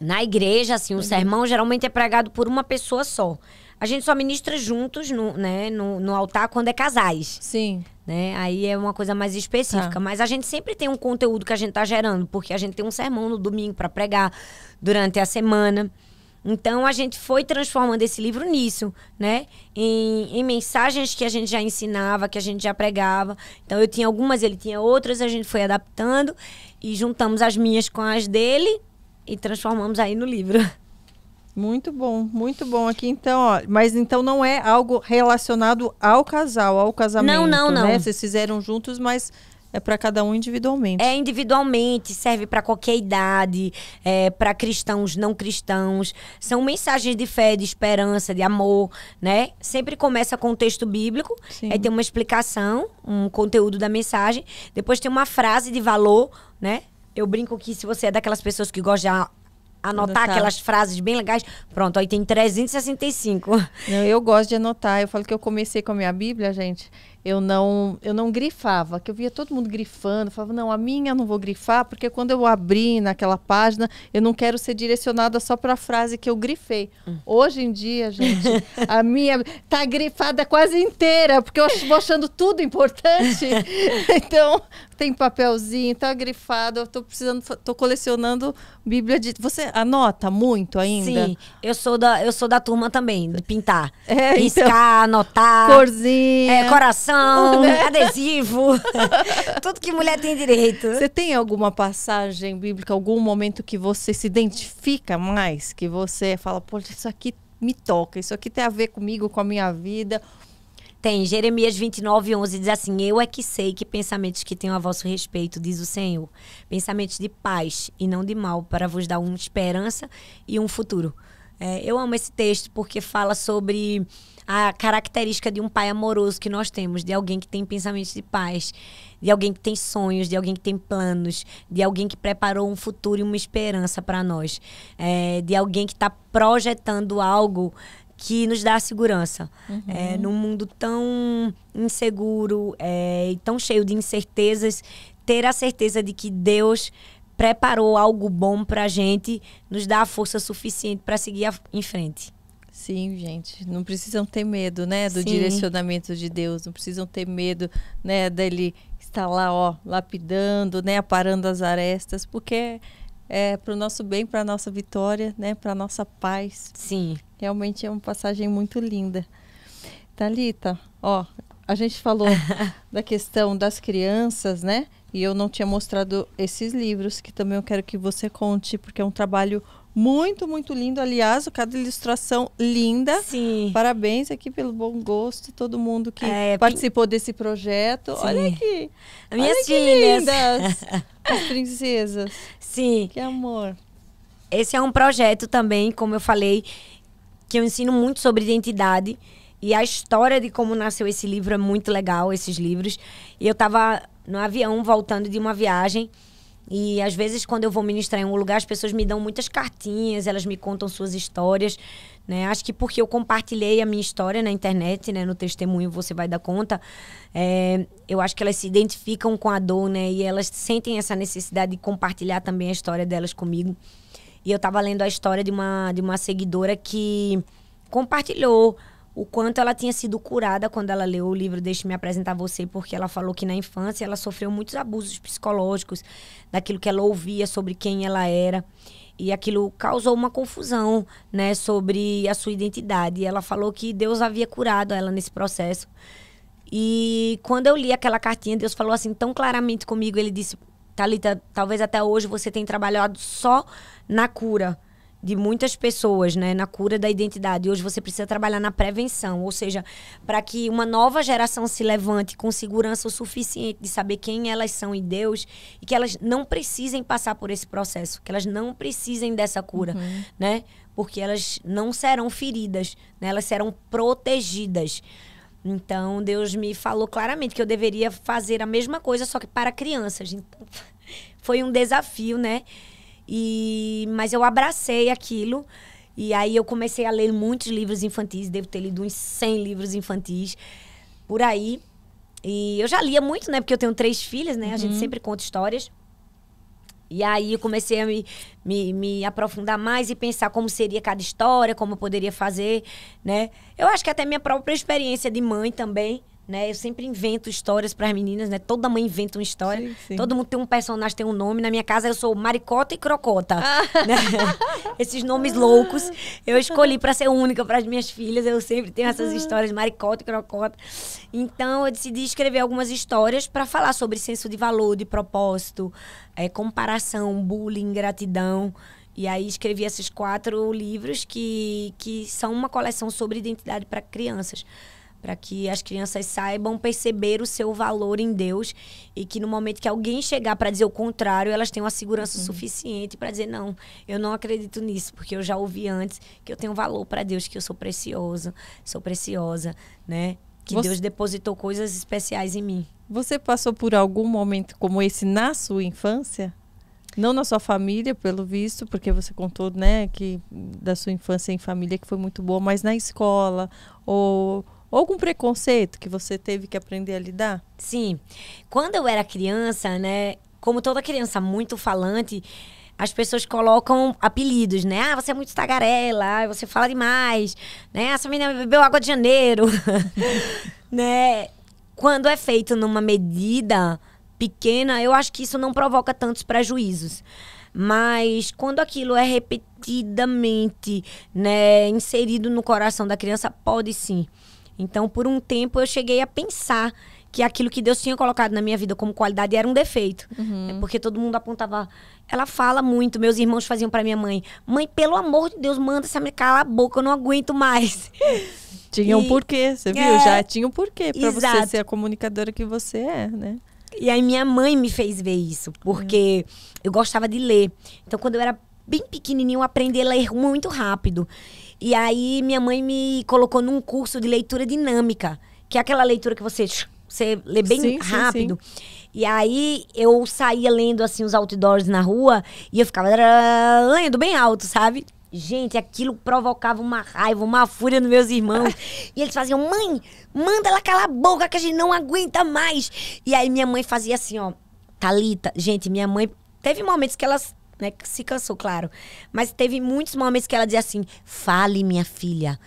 Na igreja, assim, o um uhum. sermão geralmente é pregado por uma pessoa só. A gente só ministra juntos no, né, no, no altar quando é casais. Sim. Né? Aí é uma coisa mais específica. Tá. Mas a gente sempre tem um conteúdo que a gente tá gerando, porque a gente tem um sermão no domingo para pregar durante a semana. Então a gente foi transformando esse livro nisso, né? Em, em, mensagens que a gente já ensinava, que a gente já pregava. Então eu tinha algumas, ele tinha outras, a gente foi adaptando e juntamos as minhas com as dele e transformamos aí no livro. Muito bom, muito bom aqui então, ó, mas então não é algo relacionado ao casal, ao casamento, não, não, né? não. né? Vocês fizeram juntos, mas é para cada um individualmente. É individualmente, serve para qualquer idade, é para cristãos, não cristãos. São mensagens de fé, de esperança, de amor, né? Sempre começa com um texto bíblico, Sim. aí tem uma explicação, um conteúdo da mensagem, depois tem uma frase de valor, né? Eu brinco que se você é daquelas pessoas que gosta de anotar anotar. aquelas frases bem legais. Pronto, aí tem 365. eu gosto de anotar. Eu falo que eu comecei com a minha Bíblia, gente eu não eu não grifava, que eu via todo mundo grifando, falava, não, a minha não vou grifar, porque quando eu abri naquela página, eu não quero ser direcionada só para a frase que eu grifei. Hum. Hoje em dia, gente, a minha tá grifada quase inteira, porque eu vou achando tudo importante. então, tem papelzinho, tá grifado, eu tô precisando, tô colecionando bíblia de Você anota muito ainda? Sim, eu sou da eu sou da turma também de pintar. É, então. riscar, então, anotar. Corzinha. É, coração né? adesivo, tudo que mulher tem direito. Você tem alguma passagem bíblica, algum momento que você se identifica mais, que você fala, pô, isso aqui me toca, isso aqui tem a ver comigo, com a minha vida? Tem, Jeremias 29, 11 diz assim: Eu é que sei que pensamentos que tenho a vosso respeito, diz o Senhor. Pensamentos de paz e não de mal, para vos dar uma esperança e um futuro. É, eu amo esse texto porque fala sobre a característica de um pai amoroso que nós temos, de alguém que tem pensamentos de paz, de alguém que tem sonhos, de alguém que tem planos, de alguém que preparou um futuro e uma esperança para nós, é, de alguém que está projetando algo que nos dá segurança. Uhum. É, num mundo tão inseguro é, e tão cheio de incertezas, ter a certeza de que Deus preparou algo bom para a gente nos dá a força suficiente para seguir em frente. Sim, gente, não precisam ter medo, né, do Sim. direcionamento de Deus, não precisam ter medo, né, dele estar lá, ó, lapidando, né, aparando as arestas, porque é para o nosso bem, para a nossa vitória, né, para a nossa paz. Sim. Realmente é uma passagem muito linda. Talita, ó, a gente falou da questão das crianças, né? E eu não tinha mostrado esses livros que também eu quero que você conte, porque é um trabalho muito, muito lindo. Aliás, cada ilustração linda. Sim. Parabéns aqui pelo bom gosto, todo mundo que é, participou desse projeto. Sim. Olha aqui. Minhas Olha filhas. lindas. As princesas. Sim. Que amor. Esse é um projeto também, como eu falei, que eu ensino muito sobre identidade. E a história de como nasceu esse livro é muito legal, esses livros. E eu estava no avião voltando de uma viagem e às vezes, quando eu vou ministrar em um lugar, as pessoas me dão muitas cartinhas, elas me contam suas histórias. Né? Acho que porque eu compartilhei a minha história na internet, né? no testemunho você vai dar conta, é, eu acho que elas se identificam com a dor né? e elas sentem essa necessidade de compartilhar também a história delas comigo. E eu estava lendo a história de uma, de uma seguidora que compartilhou o quanto ela tinha sido curada quando ela leu o livro Deixe-me apresentar você, porque ela falou que na infância ela sofreu muitos abusos psicológicos, daquilo que ela ouvia sobre quem ela era. E aquilo causou uma confusão, né, sobre a sua identidade. E ela falou que Deus havia curado ela nesse processo. E quando eu li aquela cartinha, Deus falou assim tão claramente comigo, ele disse: Thalita, talvez até hoje você tenha trabalhado só na cura, de muitas pessoas, né, na cura da identidade. Hoje você precisa trabalhar na prevenção, ou seja, para que uma nova geração se levante com segurança o suficiente de saber quem elas são em Deus e que elas não precisem passar por esse processo, que elas não precisem dessa cura, uhum. né? Porque elas não serão feridas, né? Elas serão protegidas. Então, Deus me falou claramente que eu deveria fazer a mesma coisa, só que para crianças. Então, foi um desafio, né? E, mas eu abracei aquilo. E aí eu comecei a ler muitos livros infantis. Devo ter lido uns 100 livros infantis por aí. E eu já lia muito, né? Porque eu tenho três filhas, né? Uhum. A gente uhum. sempre conta histórias. E aí eu comecei a me, me, me, aprofundar mais e pensar como seria cada história, como eu poderia fazer, né? Eu acho que até minha própria experiência de mãe também né? Eu sempre invento histórias para as meninas, né? Toda mãe inventa uma história. Sim, sim. Todo mundo tem um personagem, tem um nome. Na minha casa eu sou Maricota e Crocota. Ah. Né? Esses nomes loucos eu escolhi para ser única para as minhas filhas. Eu sempre tenho essas histórias Maricota e Crocota. Então eu decidi escrever algumas histórias para falar sobre senso de valor, de propósito, é, comparação, bullying, gratidão. E aí escrevi esses quatro livros que, que são uma coleção sobre identidade para crianças para que as crianças saibam perceber o seu valor em Deus e que no momento que alguém chegar para dizer o contrário, elas tenham a segurança uhum. suficiente para dizer não, eu não acredito nisso, porque eu já ouvi antes que eu tenho valor para Deus, que eu sou precioso, sou preciosa, né? Que Você... Deus depositou coisas especiais em mim. Você passou por algum momento como esse na sua infância? Não na sua família, pelo visto, porque você contou, né, que da sua infância em família que foi muito boa, mas na escola ou ou preconceito que você teve que aprender a lidar? Sim. Quando eu era criança, né? Como toda criança muito falante, as pessoas colocam apelidos, né? Ah, você é muito tagarela, ah, você fala demais, né? Essa menina bebeu água de janeiro, né? Quando é feito numa medida pequena, eu acho que isso não provoca tantos prejuízos. Mas quando aquilo é repetidamente, né, inserido no coração da criança, pode sim então, por um tempo, eu cheguei a pensar que aquilo que Deus tinha colocado na minha vida como qualidade era um defeito. Uhum. É porque todo mundo apontava. Ela fala muito, meus irmãos faziam para minha mãe: Mãe, pelo amor de Deus, manda essa mulher calar a boca, eu não aguento mais. Tinha e, um porquê, você viu? É, Já tinha um porquê pra você ser a comunicadora que você é, né? E aí minha mãe me fez ver isso, porque uhum. eu gostava de ler. Então, quando eu era bem pequenininho, eu aprendi a ler muito rápido. E aí minha mãe me colocou num curso de leitura dinâmica, que é aquela leitura que você, você lê bem sim, rápido. Sim, sim. E aí eu saía lendo assim os outdoors na rua e eu ficava lendo bem alto, sabe? Gente, aquilo provocava uma raiva, uma fúria nos meus irmãos. e eles faziam, mãe, manda ela calar a boca que a gente não aguenta mais. E aí minha mãe fazia assim, ó, Talita, gente, minha mãe teve momentos que elas né? Que se cansou, claro. Mas teve muitos momentos que ela dizia assim: fale, minha filha.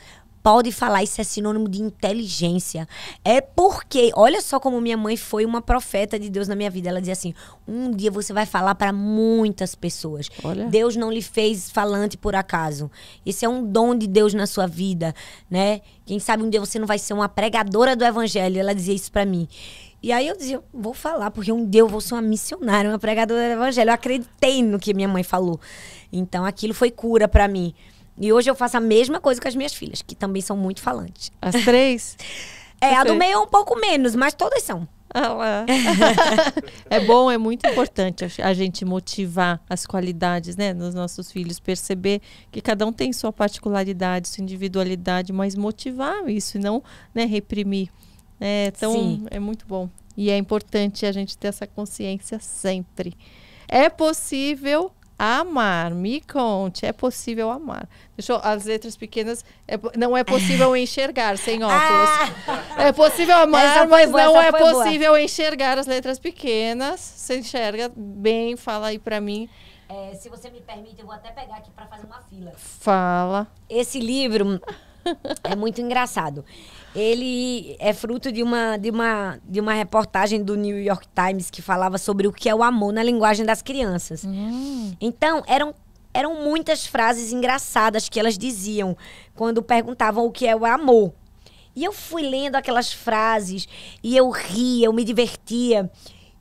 Pode falar, isso é sinônimo de inteligência. É porque, olha só como minha mãe foi uma profeta de Deus na minha vida. Ela dizia assim: um dia você vai falar para muitas pessoas. Olha. Deus não lhe fez falante por acaso. Esse é um dom de Deus na sua vida, né? Quem sabe um dia você não vai ser uma pregadora do evangelho. Ela dizia isso para mim. E aí eu dizia, vou falar, porque um dia eu vou ser uma missionária, uma pregadora do evangelho. Eu acreditei no que minha mãe falou. Então aquilo foi cura para mim. E hoje eu faço a mesma coisa com as minhas filhas, que também são muito falantes. As três? é, a do meio é um pouco menos, mas todas são. Ah, é bom, é muito importante a gente motivar as qualidades né, nos nossos filhos, perceber que cada um tem sua particularidade, sua individualidade, mas motivar isso e não né, reprimir. É, então, Sim. é muito bom. E é importante a gente ter essa consciência sempre. É possível amar, me conte, é possível amar. Deixou as letras pequenas, é, não é possível enxergar sem ah! óculos. Ah! É possível amar, mas não é possível boa. enxergar as letras pequenas. Você enxerga bem, fala aí para mim. É, se você me permite, eu vou até pegar aqui para fazer uma fila. Fala. Esse livro é muito engraçado. Ele é fruto de uma, de, uma, de uma reportagem do New York Times que falava sobre o que é o amor na linguagem das crianças. Hum. Então, eram, eram muitas frases engraçadas que elas diziam quando perguntavam o que é o amor. E eu fui lendo aquelas frases e eu ria, eu me divertia.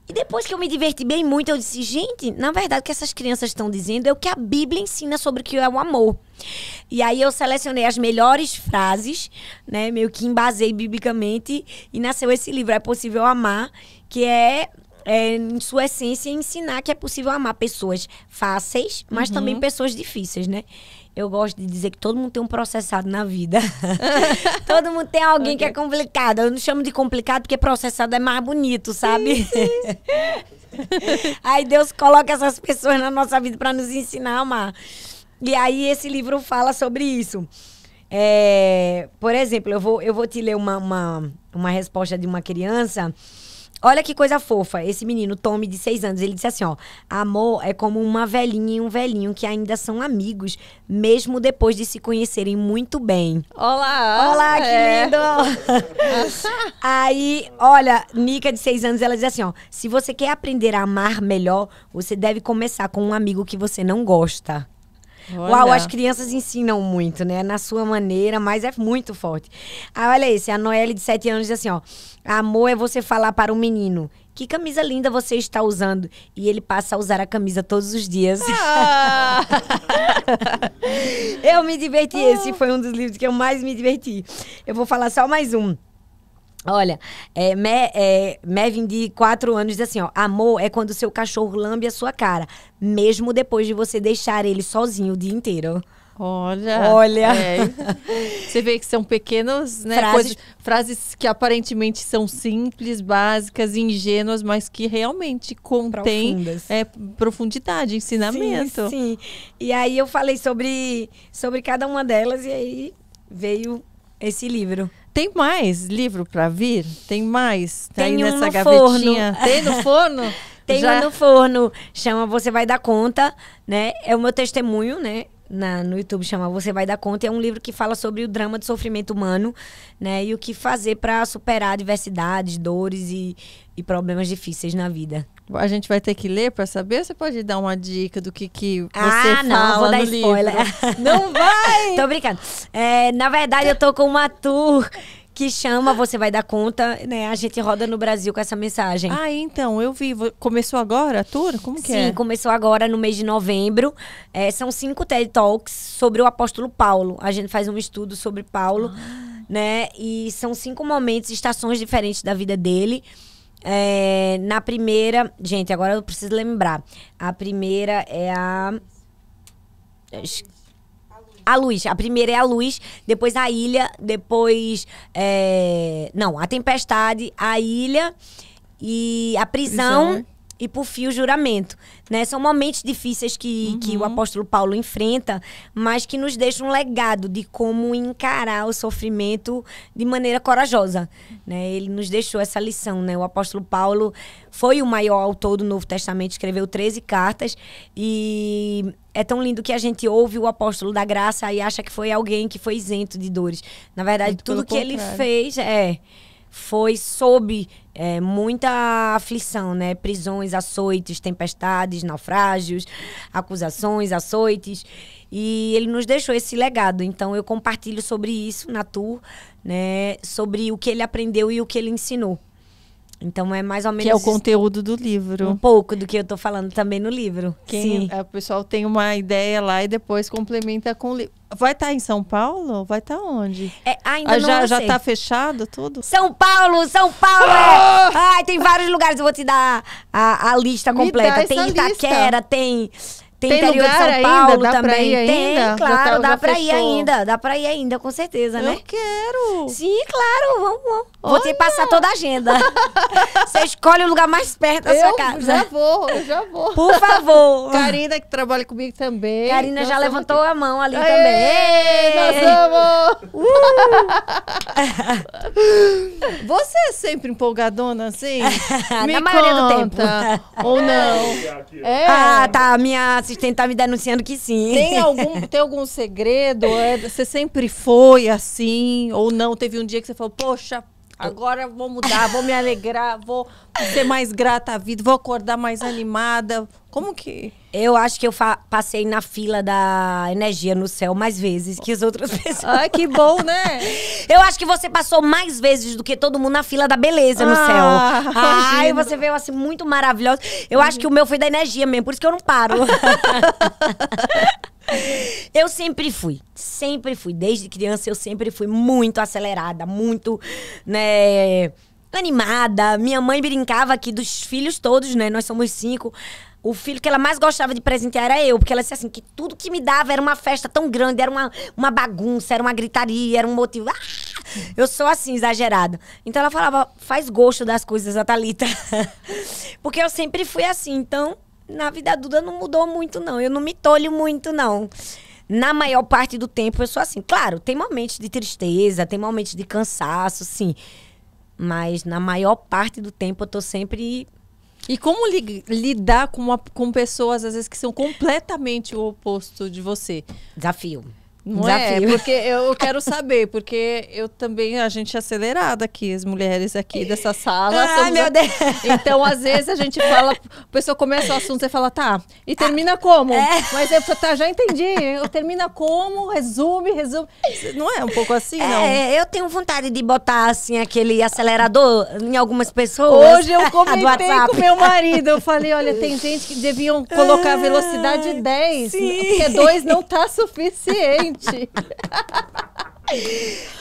E depois que eu me diverti bem muito, eu disse, gente, na verdade o que essas crianças estão dizendo é o que a Bíblia ensina sobre o que é o amor. E aí eu selecionei as melhores frases, né, meio que embasei biblicamente, e nasceu esse livro, É Possível Amar, que é, é em sua essência, ensinar que é possível amar pessoas fáceis, mas uhum. também pessoas difíceis, né? Eu gosto de dizer que todo mundo tem um processado na vida. todo mundo tem alguém okay. que é complicado. Eu não chamo de complicado porque processado é mais bonito, sabe? aí Deus coloca essas pessoas na nossa vida para nos ensinar, amar. E aí esse livro fala sobre isso. É, por exemplo, eu vou, eu vou te ler uma, uma, uma resposta de uma criança Olha que coisa fofa. Esse menino, Tommy, de seis anos, ele disse assim: ó, amor é como uma velhinha e um velhinho que ainda são amigos, mesmo depois de se conhecerem muito bem. Olá! Olá, é. que lindo! Aí, olha, Nica, de seis anos, ela diz assim: ó, se você quer aprender a amar melhor, você deve começar com um amigo que você não gosta. Olha. Uau, as crianças ensinam muito, né? Na sua maneira, mas é muito forte. Ah, olha esse, a Noelle de 7 anos diz assim, ó. Amor é você falar para um menino que camisa linda você está usando. E ele passa a usar a camisa todos os dias. Ah! eu me diverti. Esse ah. foi um dos livros que eu mais me diverti. Eu vou falar só mais um. Olha, é, Me, é, Mevin de quatro anos diz assim, ó, amor é quando seu cachorro lambe a sua cara, mesmo depois de você deixar ele sozinho o dia inteiro. Olha. Olha. É. Você vê que são pequenas, né? Frases... Coisas, frases que aparentemente são simples, básicas, ingênuas, mas que realmente contêm é, profundidade, ensinamento. Sim, sim. E aí eu falei sobre, sobre cada uma delas e aí veio esse livro. Tem mais livro para vir? Tem mais? Tá Tem aí um nessa gavetinha. Forno. Tem no forno? Tem Já... um no forno. Chama Você Vai Dar Conta, né? É o meu testemunho, né? Na, no YouTube chama Você Vai Dar Conta. É um livro que fala sobre o drama do sofrimento humano, né? E o que fazer para superar adversidades, dores e, e problemas difíceis na vida a gente vai ter que ler para saber? Você pode dar uma dica do que, que você ah, não, vou dar spoiler. Livro? não vai! tô brincando. É, na verdade, eu tô com uma tour que chama Você Vai Dar Conta, né? A gente roda no Brasil com essa mensagem. Ah, então, eu vi. Começou agora a tour? Como que Sim, é? Sim, começou agora no mês de novembro. É, são cinco TED Talks sobre o apóstolo Paulo. A gente faz um estudo sobre Paulo, ah. né? E são cinco momentos, estações diferentes da vida dele. É, na primeira. Gente, agora eu preciso lembrar. A primeira é a. A luz. A primeira é a luz, depois a ilha, depois. É... Não, a tempestade, a ilha e a prisão. prisão. Né? e por fim o juramento. Né? São momentos difíceis que, uhum. que o uhum. apóstolo Paulo enfrenta, mas que nos deixam um legado de como encarar o sofrimento de maneira corajosa. Né? Ele nos deixou essa lição. Né? O apóstolo Paulo foi o maior autor do Novo Testamento, escreveu 13 cartas e é tão lindo que a gente ouve o apóstolo da graça e acha que foi alguém que foi isento de dores. Na verdade, Muito tudo que contrário. ele fez é foi sob é, muita aflição, né? Prisões, açoites, tempestades, naufrágios, acusações, açoites. E ele nos deixou esse legado. Então eu compartilho sobre isso na tour, né? Sobre o que ele aprendeu e o que ele ensinou. Então é mais ou menos. Que é o conteúdo do livro. Um pouco do que eu estou falando também no livro. Quem, Sim. É, o pessoal tem uma ideia lá e depois complementa com o livro. Vai estar tá em São Paulo? Vai estar tá onde? É, ainda ah, não já, já tá fechado tudo? São Paulo, São Paulo! Ah! É... Ai, tem vários lugares, eu vou te dar a, a lista completa. Tem Itaquera, lista. tem tem, tem lugar de São ainda? dá também. Pra ir tem, ainda? claro, tá, dá para ir ainda. Dá para ir ainda, com certeza, né? Eu quero. Sim, claro, vamos, vamos. Vou te passar toda a agenda. Você escolhe o lugar mais perto da eu sua casa. Já vou, eu já vou. Por favor. Karina, que trabalha comigo também. Karina já levantou aqui. a mão ali Aê, também. nós vamos! Uh. Você é sempre empolgadona assim? Me Na maioria conta. do tempo. Ou não? É. Ah, tá. Minha assistente tá me denunciando que sim. Tem algum, tem algum segredo? É, você sempre foi assim? Ou não? Teve um dia que você falou, poxa, agora vou mudar, vou me alegrar, vou ser mais grata à vida, vou acordar mais animada, como que. Eu acho que eu passei na fila da energia no céu mais vezes que as outras pessoas. Ai, que bom, né? eu acho que você passou mais vezes do que todo mundo na fila da beleza no ah, céu. Imagino. Ai, você veio assim muito maravilhosa. Eu uhum. acho que o meu foi da energia mesmo, por isso que eu não paro. Eu sempre fui, sempre fui. Desde criança eu sempre fui muito acelerada, muito, né, animada. Minha mãe brincava aqui dos filhos todos, né? Nós somos cinco. O filho que ela mais gostava de presentear era eu, porque ela disse assim, que tudo que me dava era uma festa tão grande, era uma, uma bagunça, era uma gritaria, era um motivo. Ah! Eu sou assim, exagerada. Então ela falava, faz gosto das coisas, a Thalita. porque eu sempre fui assim, então na vida Duda não mudou muito não, eu não me tolho muito não. Na maior parte do tempo eu sou assim. Claro, tem momentos de tristeza, tem momentos de cansaço, sim. Mas na maior parte do tempo eu tô sempre e como li lidar com, uma, com pessoas, às vezes, que são completamente o oposto de você? Desafio. Não é? Desafio. é, porque eu quero saber, porque eu também, a gente é acelerada aqui, as mulheres aqui dessa sala. Ai, meu a... Deus! Então, às vezes, a gente fala, a pessoa começa o assunto, e fala, tá, e termina como? É. Mas eu tá, já entendi, eu termina como, resume, resume. Não é um pouco assim, é, não? É, eu tenho vontade de botar, assim, aquele acelerador em algumas pessoas. Hoje eu comentei com meu marido, eu falei, olha, tem gente que deviam colocar velocidade 10, ah, Sim. porque 2 não tá suficiente gente.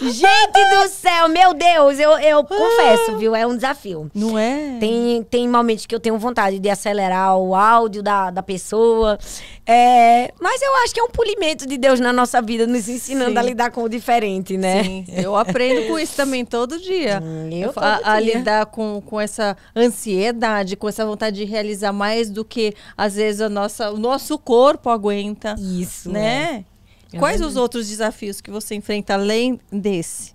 Gente do céu, meu Deus, eu, eu confesso, ah. viu? É um desafio. Não é? Tem, tem momentos que eu tenho vontade de acelerar o áudio da, da pessoa. É, mas eu acho que é um polimento de Deus na nossa vida, nos ensinando Sim. a lidar com o diferente, né? Sim, eu aprendo com isso também todo dia. Hum, eu, eu todo a, dia. a, lidar com, com essa ansiedade, com essa vontade de realizar mais do que às vezes a nossa, o nosso corpo aguenta. Isso. Né? É. É Quais os outros desafios que você enfrenta além desse?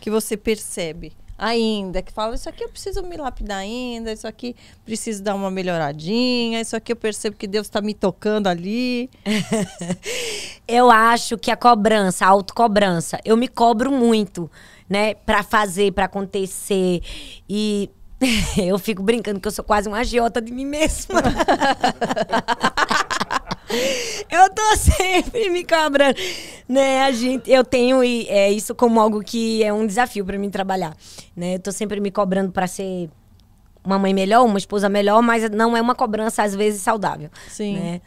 Que você percebe ainda, que fala, isso aqui eu preciso me lapidar ainda, isso aqui preciso dar uma melhoradinha, isso aqui eu percebo que Deus está me tocando ali. eu acho que a cobrança, a autocobrança, eu me cobro muito, né, para fazer, para acontecer e eu fico brincando que eu sou quase uma agiota de mim mesma. eu tô sempre me cobrando. Né, a gente, eu tenho é, isso como algo que é um desafio para mim trabalhar. Né? Eu tô sempre me cobrando para ser uma mãe melhor, uma esposa melhor, mas não é uma cobrança, às vezes, saudável. Sim. Né?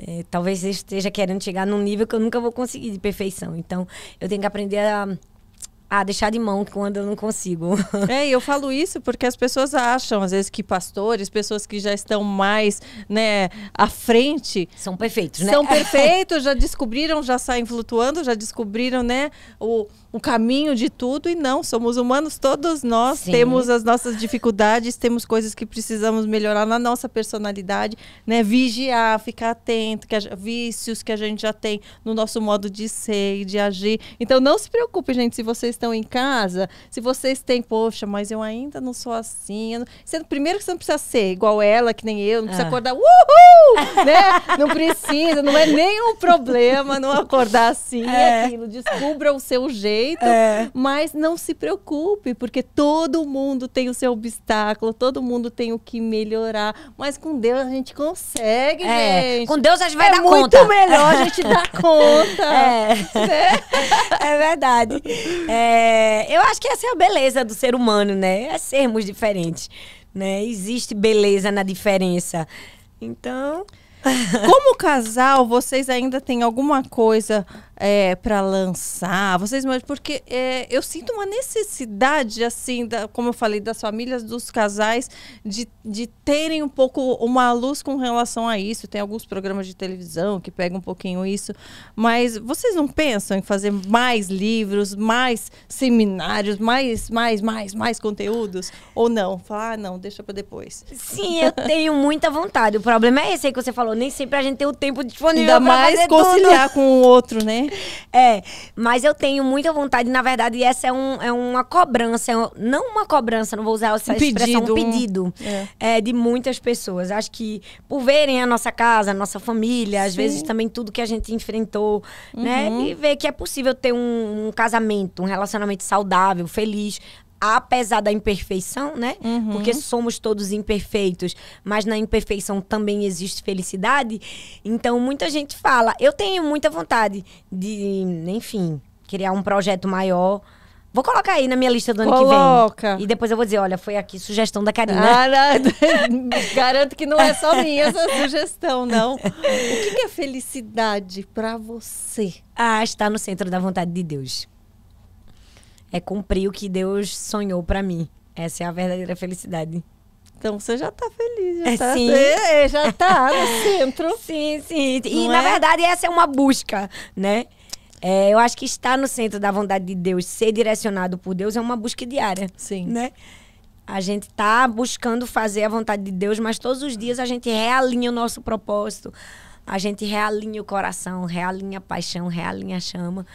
É, talvez esteja querendo chegar num nível que eu nunca vou conseguir de perfeição. Então, eu tenho que aprender a ah, deixar de mão quando eu não consigo. É, eu falo isso porque as pessoas acham, às vezes, que pastores, pessoas que já estão mais, né, à frente. São perfeitos, né? São perfeitos, já descobriram, já saem flutuando, já descobriram, né, o um caminho de tudo e não, somos humanos, todos nós Sim. temos as nossas dificuldades, temos coisas que precisamos melhorar na nossa personalidade, né? Vigiar, ficar atento, que a, vícios que a gente já tem no nosso modo de ser e de agir. Então não se preocupe, gente, se vocês estão em casa, se vocês têm, poxa, mas eu ainda não sou assim. Não... Você, primeiro que você não precisa ser igual ela, que nem eu, não precisa ah. acordar, uhul! né? Não precisa, não é nenhum problema não acordar assim, é. é aquilo. Descubra o seu jeito jeito, é. mas não se preocupe, porque todo mundo tem o seu obstáculo, todo mundo tem o que melhorar, mas com Deus a gente consegue, é. gente. Com Deus a gente vai é dar conta. conta. muito melhor a gente dar conta. É, né? é verdade. É, eu acho que essa é a beleza do ser humano, né? É sermos diferentes, né? Existe beleza na diferença. Então... Como casal, vocês ainda têm alguma coisa é, para lançar? Vocês porque é, eu sinto uma necessidade assim, da, como eu falei, das famílias, dos casais, de, de terem um pouco uma luz com relação a isso. Tem alguns programas de televisão que pegam um pouquinho isso, mas vocês não pensam em fazer mais livros, mais seminários, mais, mais, mais, mais conteúdos? Ou não? Falar, ah, não, deixa para depois. Sim, eu tenho muita vontade. O problema é esse aí que você falou falou, nem sempre a gente tem o tempo disponível. Ainda mais conciliar tudo. com o outro, né? É, mas eu tenho muita vontade, na verdade, essa é, um, é uma cobrança, é não uma cobrança, não vou usar essa um expressão, pedido. um pedido é. é. de muitas pessoas. Acho que por verem a nossa casa, a nossa família, Sim. às vezes também tudo que a gente enfrentou, né? uhum. né? E ver que é possível ter um, um casamento, um relacionamento saudável, feliz, apesar da imperfeição, né? Uhum. Porque somos todos imperfeitos, mas na imperfeição também existe felicidade. Então muita gente fala, eu tenho muita vontade de, enfim, criar um projeto maior. Vou colocar aí na minha lista do ano Coloca. que vem. E depois eu vou dizer, olha, foi aqui sugestão da Karina. Ah, Garanto que não é só minha essa sugestão, não. O que é felicidade para você? Ah, está no centro da vontade de Deus é cumprir o que Deus sonhou para mim. Essa é a verdadeira felicidade. Então você já tá feliz, já é, tá, sim. É, já tá no centro. Sim, sim. E na é? verdade essa é uma busca, né? É, eu acho que estar no centro da vontade de Deus, ser direcionado por Deus é uma busca diária. Sim. Né? A gente tá buscando fazer a vontade de Deus, mas todos os dias a gente realinha o nosso propósito. A gente realinha o coração, realinha a paixão, realinha a chama.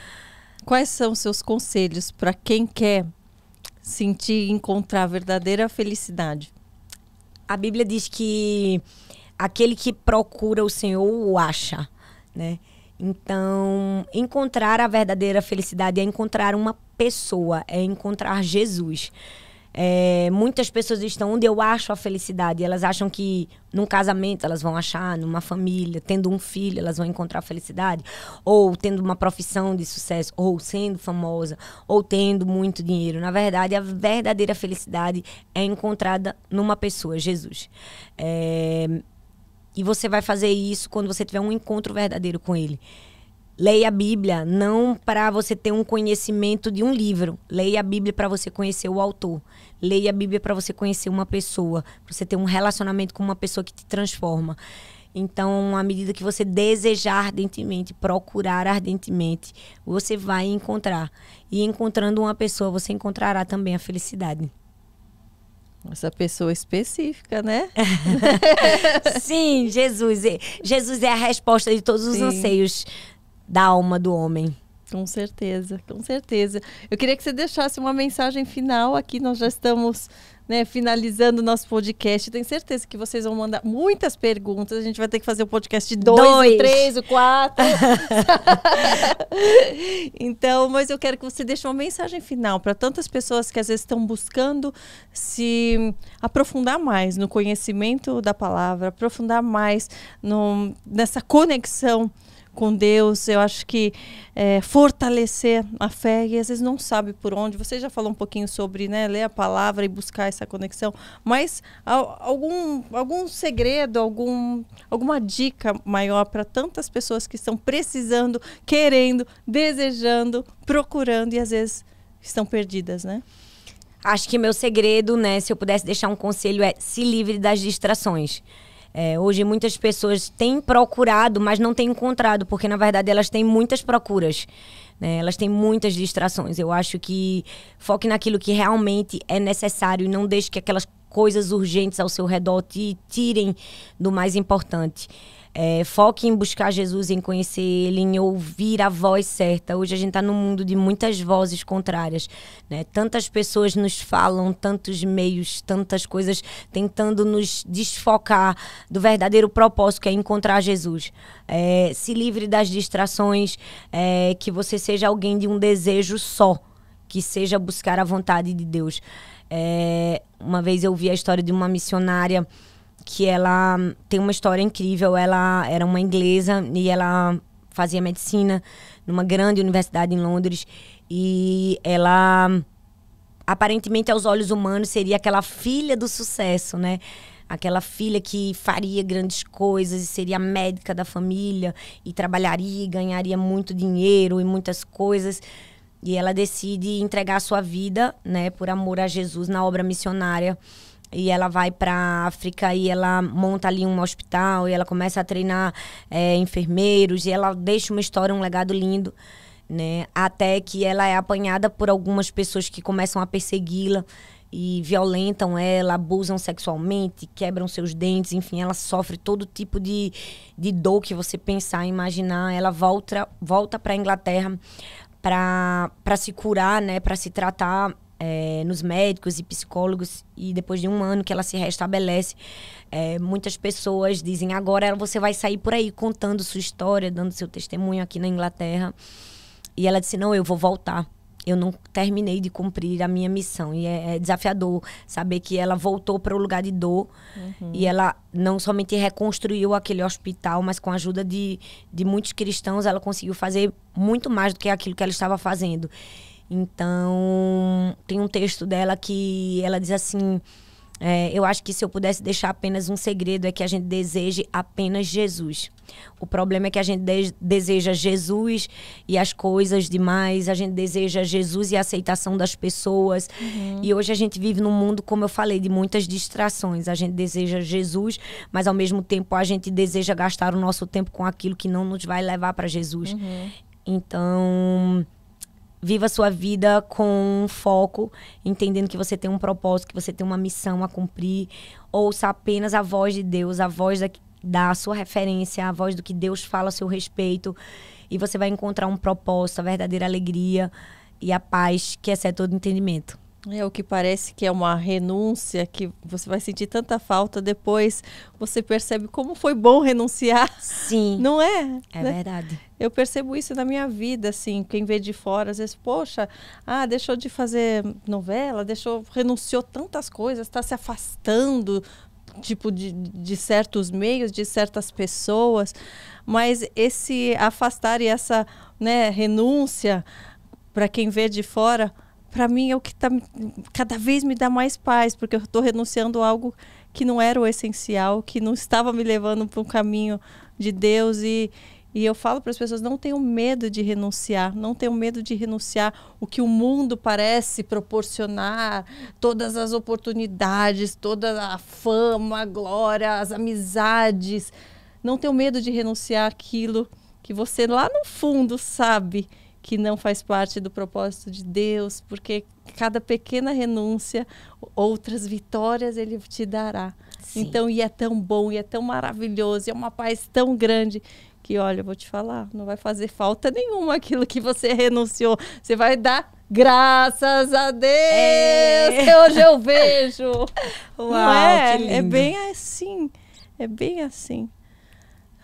Quais são seus conselhos para quem quer sentir e encontrar verdadeira felicidade? A Bíblia diz que aquele que procura o Senhor o acha, né? Então, encontrar a verdadeira felicidade é encontrar uma pessoa, é encontrar Jesus. É, muitas pessoas estão onde eu acho a felicidade. Elas acham que num casamento elas vão achar, numa família, tendo um filho elas vão encontrar a felicidade, ou tendo uma profissão de sucesso, ou sendo famosa, ou tendo muito dinheiro. Na verdade, a verdadeira felicidade é encontrada numa pessoa, Jesus. É, e você vai fazer isso quando você tiver um encontro verdadeiro com Ele. Leia a Bíblia não para você ter um conhecimento de um livro. Leia a Bíblia para você conhecer o autor. Leia a Bíblia para você conhecer uma pessoa, para você ter um relacionamento com uma pessoa que te transforma. Então, à medida que você desejar ardentemente, procurar ardentemente, você vai encontrar. E encontrando uma pessoa, você encontrará também a felicidade. Essa pessoa específica, né? Sim, Jesus. Jesus é a resposta de todos os anseios da alma do homem. Com certeza, com certeza. Eu queria que você deixasse uma mensagem final aqui. Nós já estamos né, finalizando o nosso podcast. Tenho certeza que vocês vão mandar muitas perguntas. A gente vai ter que fazer o um podcast de dois, dois. O três, o quatro. então, mas eu quero que você deixe uma mensagem final para tantas pessoas que às vezes estão buscando se aprofundar mais no conhecimento da palavra, aprofundar mais no, nessa conexão com Deus. Eu acho que é, fortalecer a fé e às vezes não sabe por onde. Você já falou um pouquinho sobre né, ler a palavra e buscar essa conexão, mas algum, algum segredo, algum, alguma dica maior para tantas pessoas que estão precisando, querendo, desejando, procurando e às vezes estão perdidas, né? Acho que meu segredo, né, se eu pudesse deixar um conselho é se livre das distrações. É, hoje muitas pessoas têm procurado, mas não têm encontrado, porque na verdade elas têm muitas procuras. Né? Elas têm muitas distrações. Eu acho que foque naquilo que realmente é necessário e não deixe que aquelas coisas urgentes ao seu redor te tirem do mais importante. É, foque em buscar Jesus, em conhecer Ele, em ouvir a voz certa. Hoje a gente está num mundo de muitas vozes contrárias. Né? Tantas pessoas nos falam, tantos meios, tantas coisas tentando nos desfocar do verdadeiro propósito que é encontrar Jesus. É, se livre das distrações, é, que você seja alguém de um desejo só, que seja buscar a vontade de Deus. É, uma vez eu vi a história de uma missionária que ela tem uma história incrível. Ela era uma inglesa e ela fazia medicina numa grande universidade em Londres e ela aparentemente aos olhos humanos seria aquela filha do sucesso, né? Aquela filha que faria grandes coisas e seria médica da família e trabalharia e ganharia muito dinheiro e muitas coisas. E ela decide entregar a sua vida, né, por amor a Jesus na obra missionária e ela vai para África e ela monta ali um hospital e ela começa a treinar é, enfermeiros e ela deixa uma história, um legado lindo, né? Até que ela é apanhada por algumas pessoas que começam a persegui-la e violentam ela, abusam sexualmente, quebram seus dentes, enfim, ela sofre todo tipo de, de dor que você pensar, imaginar. Ela volta volta para Inglaterra para se curar, né, para se tratar é, nos médicos e psicólogos e depois de um ano que ela se restabelece, é, muitas pessoas dizem agora você vai sair por aí contando sua história, dando seu testemunho aqui na Inglaterra. E ela disse não, eu vou voltar. Eu não terminei de cumprir a minha missão e é, é desafiador saber que ela voltou para o lugar de dor uhum. e ela não somente reconstruiu aquele hospital, mas com a ajuda de, de muitos cristãos ela conseguiu fazer muito mais do que aquilo que ela estava fazendo. Então, tem um texto dela que ela diz assim: é, Eu acho que se eu pudesse deixar apenas um segredo é que a gente deseje apenas Jesus. O problema é que a gente de deseja Jesus e as coisas demais, a gente deseja Jesus e a aceitação das pessoas. Uhum. E hoje a gente vive num mundo, como eu falei, de muitas distrações. A gente deseja Jesus, mas ao mesmo tempo a gente deseja gastar o nosso tempo com aquilo que não nos vai levar para Jesus. Uhum. Então viva a sua vida com foco, entendendo que você tem um propósito, que você tem uma missão a cumprir. Ouça apenas a voz de Deus, a voz da, da sua referência, a voz do que Deus fala a seu respeito. E você vai encontrar um propósito, a verdadeira alegria e a paz que é todo entendimento. É o que parece que é uma renúncia que você vai sentir tanta falta depois você percebe como foi bom renunciar. Sim. Não é? É né? verdade. Eu percebo isso na minha vida, assim, quem vê de fora, às vezes, poxa, ah, deixou de fazer novela, deixou, renunciou tantas coisas, está se afastando tipo de, de certos meios, de certas pessoas, mas esse afastar e essa, né, renúncia para quem vê de fora, para mim é o que tá, cada vez me dá mais paz, porque eu estou renunciando a algo que não era o essencial, que não estava me levando para um caminho de Deus e e eu falo para as pessoas: não tenham medo de renunciar, não tenham medo de renunciar o que o mundo parece proporcionar, todas as oportunidades, toda a fama, a glória, as amizades. Não tenham medo de renunciar aquilo que você lá no fundo sabe que não faz parte do propósito de Deus, porque cada pequena renúncia, outras vitórias ele te dará. Sim. Então, e é tão bom, e é tão maravilhoso, e é uma paz tão grande que, olha, eu vou te falar, não vai fazer falta nenhuma aquilo que você renunciou. Você vai dar Graças a Deus é. que hoje eu vejo. Uau, é? é? bem assim. É bem assim.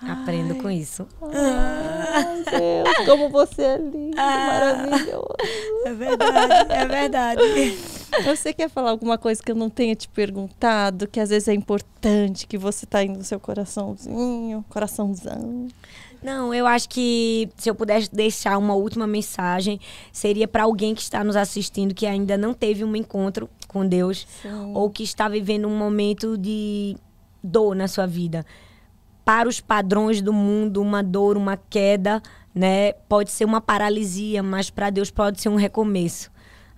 Aprendo Ai. com isso. Ai, Deus, como você é lindo, ah. maravilhoso. É verdade, é verdade. Então, você quer falar alguma coisa que eu não tenha te perguntado, que às vezes é importante, que você tá indo no seu coraçãozinho, coraçãozão? Não, eu acho que se eu pudesse deixar uma última mensagem, seria para alguém que está nos assistindo que ainda não teve um encontro com Deus Sim. ou que está vivendo um momento de dor na sua vida para os padrões do mundo, uma dor, uma queda, né? Pode ser uma paralisia, mas para Deus pode ser um recomeço.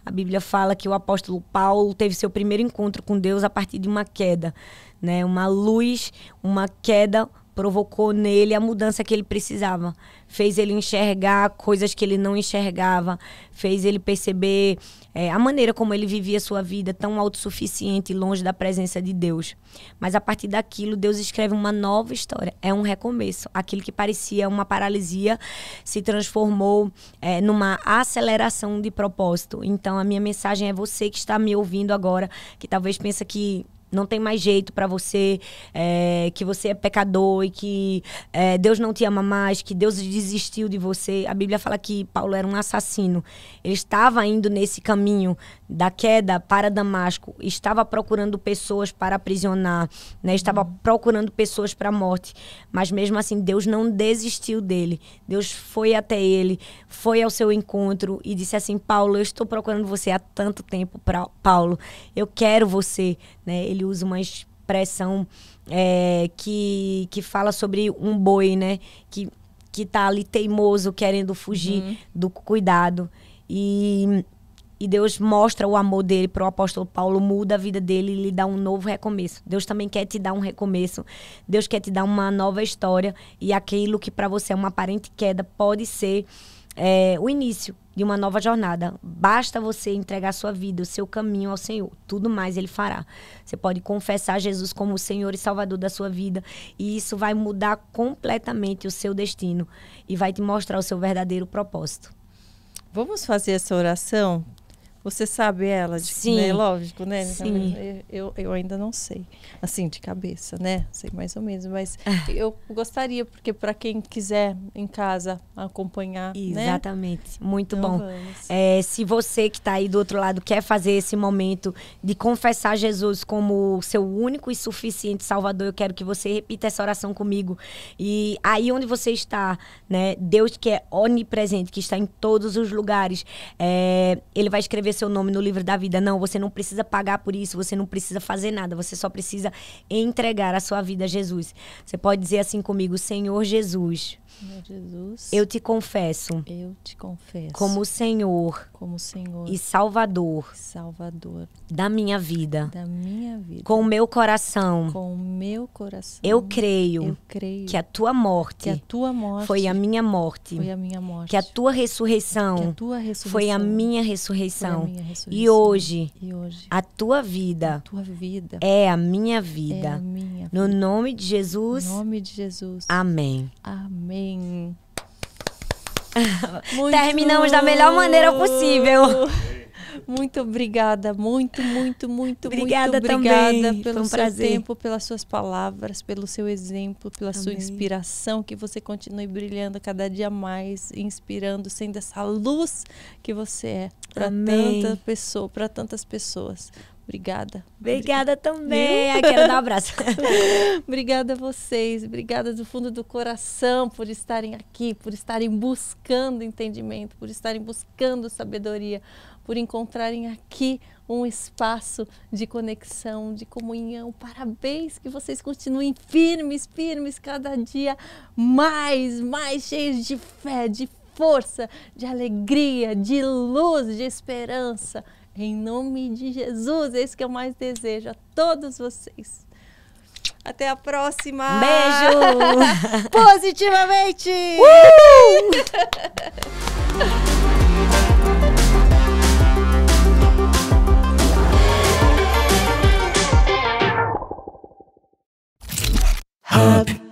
A Bíblia fala que o apóstolo Paulo teve seu primeiro encontro com Deus a partir de uma queda, né? Uma luz, uma queda provocou nele a mudança que ele precisava. Fez ele enxergar coisas que ele não enxergava, fez ele perceber é, a maneira como ele vivia sua vida tão autossuficiente, longe da presença de Deus. Mas a partir daquilo, Deus escreve uma nova história. É um recomeço. Aquilo que parecia uma paralisia se transformou é, numa aceleração de propósito. Então, a minha mensagem é você que está me ouvindo agora, que talvez pensa que não tem mais jeito para você, é, que você é pecador e que é, Deus não te ama mais, que Deus desistiu de você. A Bíblia fala que Paulo era um assassino. Ele estava indo nesse caminho da queda para Damasco, estava procurando pessoas para aprisionar, né? estava uhum. procurando pessoas para a morte. Mas mesmo assim, Deus não desistiu dele. Deus foi até ele, foi ao seu encontro e disse assim: Paulo, eu estou procurando você há tanto tempo, pra, Paulo, eu quero você né? Ele usa uma expressão é, que, que fala sobre um boi, né? Que, que tá ali teimoso, querendo fugir uhum. do cuidado. E, e Deus mostra o amor dele para o apóstolo Paulo, muda a vida dele e lhe dá um novo recomeço. Deus também quer te dar um recomeço. Deus quer te dar uma nova história. E aquilo que para você é uma aparente queda pode ser é, o início de uma nova jornada. Basta você entregar sua vida, o seu caminho ao Senhor. Tudo mais Ele fará. Você pode confessar Jesus como o Senhor e Salvador da sua vida. E isso vai mudar completamente o seu destino e vai te mostrar o seu verdadeiro propósito. Vamos fazer essa oração você sabe ela, de, né? Sim. Né? Lógico, né? Então, Sim. Eu, eu ainda não sei. Assim, de cabeça, né? Sei mais ou menos. Mas ah. eu gostaria, porque para quem quiser em casa acompanhar. Né? Exatamente. Né? Muito então, bom. É, se você que está aí do outro lado quer fazer esse momento de confessar Jesus como seu único e suficiente Salvador, eu quero que você repita essa oração comigo. E aí onde você está, né? Deus que é onipresente, que está em todos os lugares, é, ele vai escrever escrever seu nome no livro da vida. Não, você não precisa pagar por isso, você não precisa fazer nada, você só precisa entregar a sua vida a Jesus. Você pode dizer assim comigo: Senhor Jesus, Jesus. Eu te confesso. Eu te confesso. Como Senhor. Como Senhor. E Salvador. Salvador. Da minha vida. Da minha vida. Com o meu coração. Com o meu coração. Eu creio. Eu creio. Que a tua morte. Que a tua morte. Foi a minha morte. Foi a minha morte. Que a tua ressurreição. Que a tua ressurreição. Foi a minha ressurreição. A minha ressurreição. E hoje. E hoje. A tua vida. A tua vida. É a minha é vida. É a minha vida. No nome de Jesus. No nome de Jesus. Amém. Amém. Muito... Terminamos da melhor maneira possível. Muito obrigada, muito, muito, muito, obrigada muito obrigada também. pelo um seu prazer. tempo, pelas suas palavras, pelo seu exemplo, pela sua inspiração, que você continue brilhando cada dia mais, inspirando, sendo essa luz que você é para tanta pessoa, para tantas pessoas. Obrigada. Obrigada também. Quero dar um abraço. obrigada a vocês. Obrigada do fundo do coração por estarem aqui, por estarem buscando entendimento, por estarem buscando sabedoria, por encontrarem aqui um espaço de conexão, de comunhão. Parabéns que vocês continuem firmes, firmes cada dia mais, mais cheios de fé, de força, de alegria, de luz, de esperança. Em nome de Jesus, esse que eu mais desejo a todos vocês. Até a próxima. Beijo. Positivamente. Uh!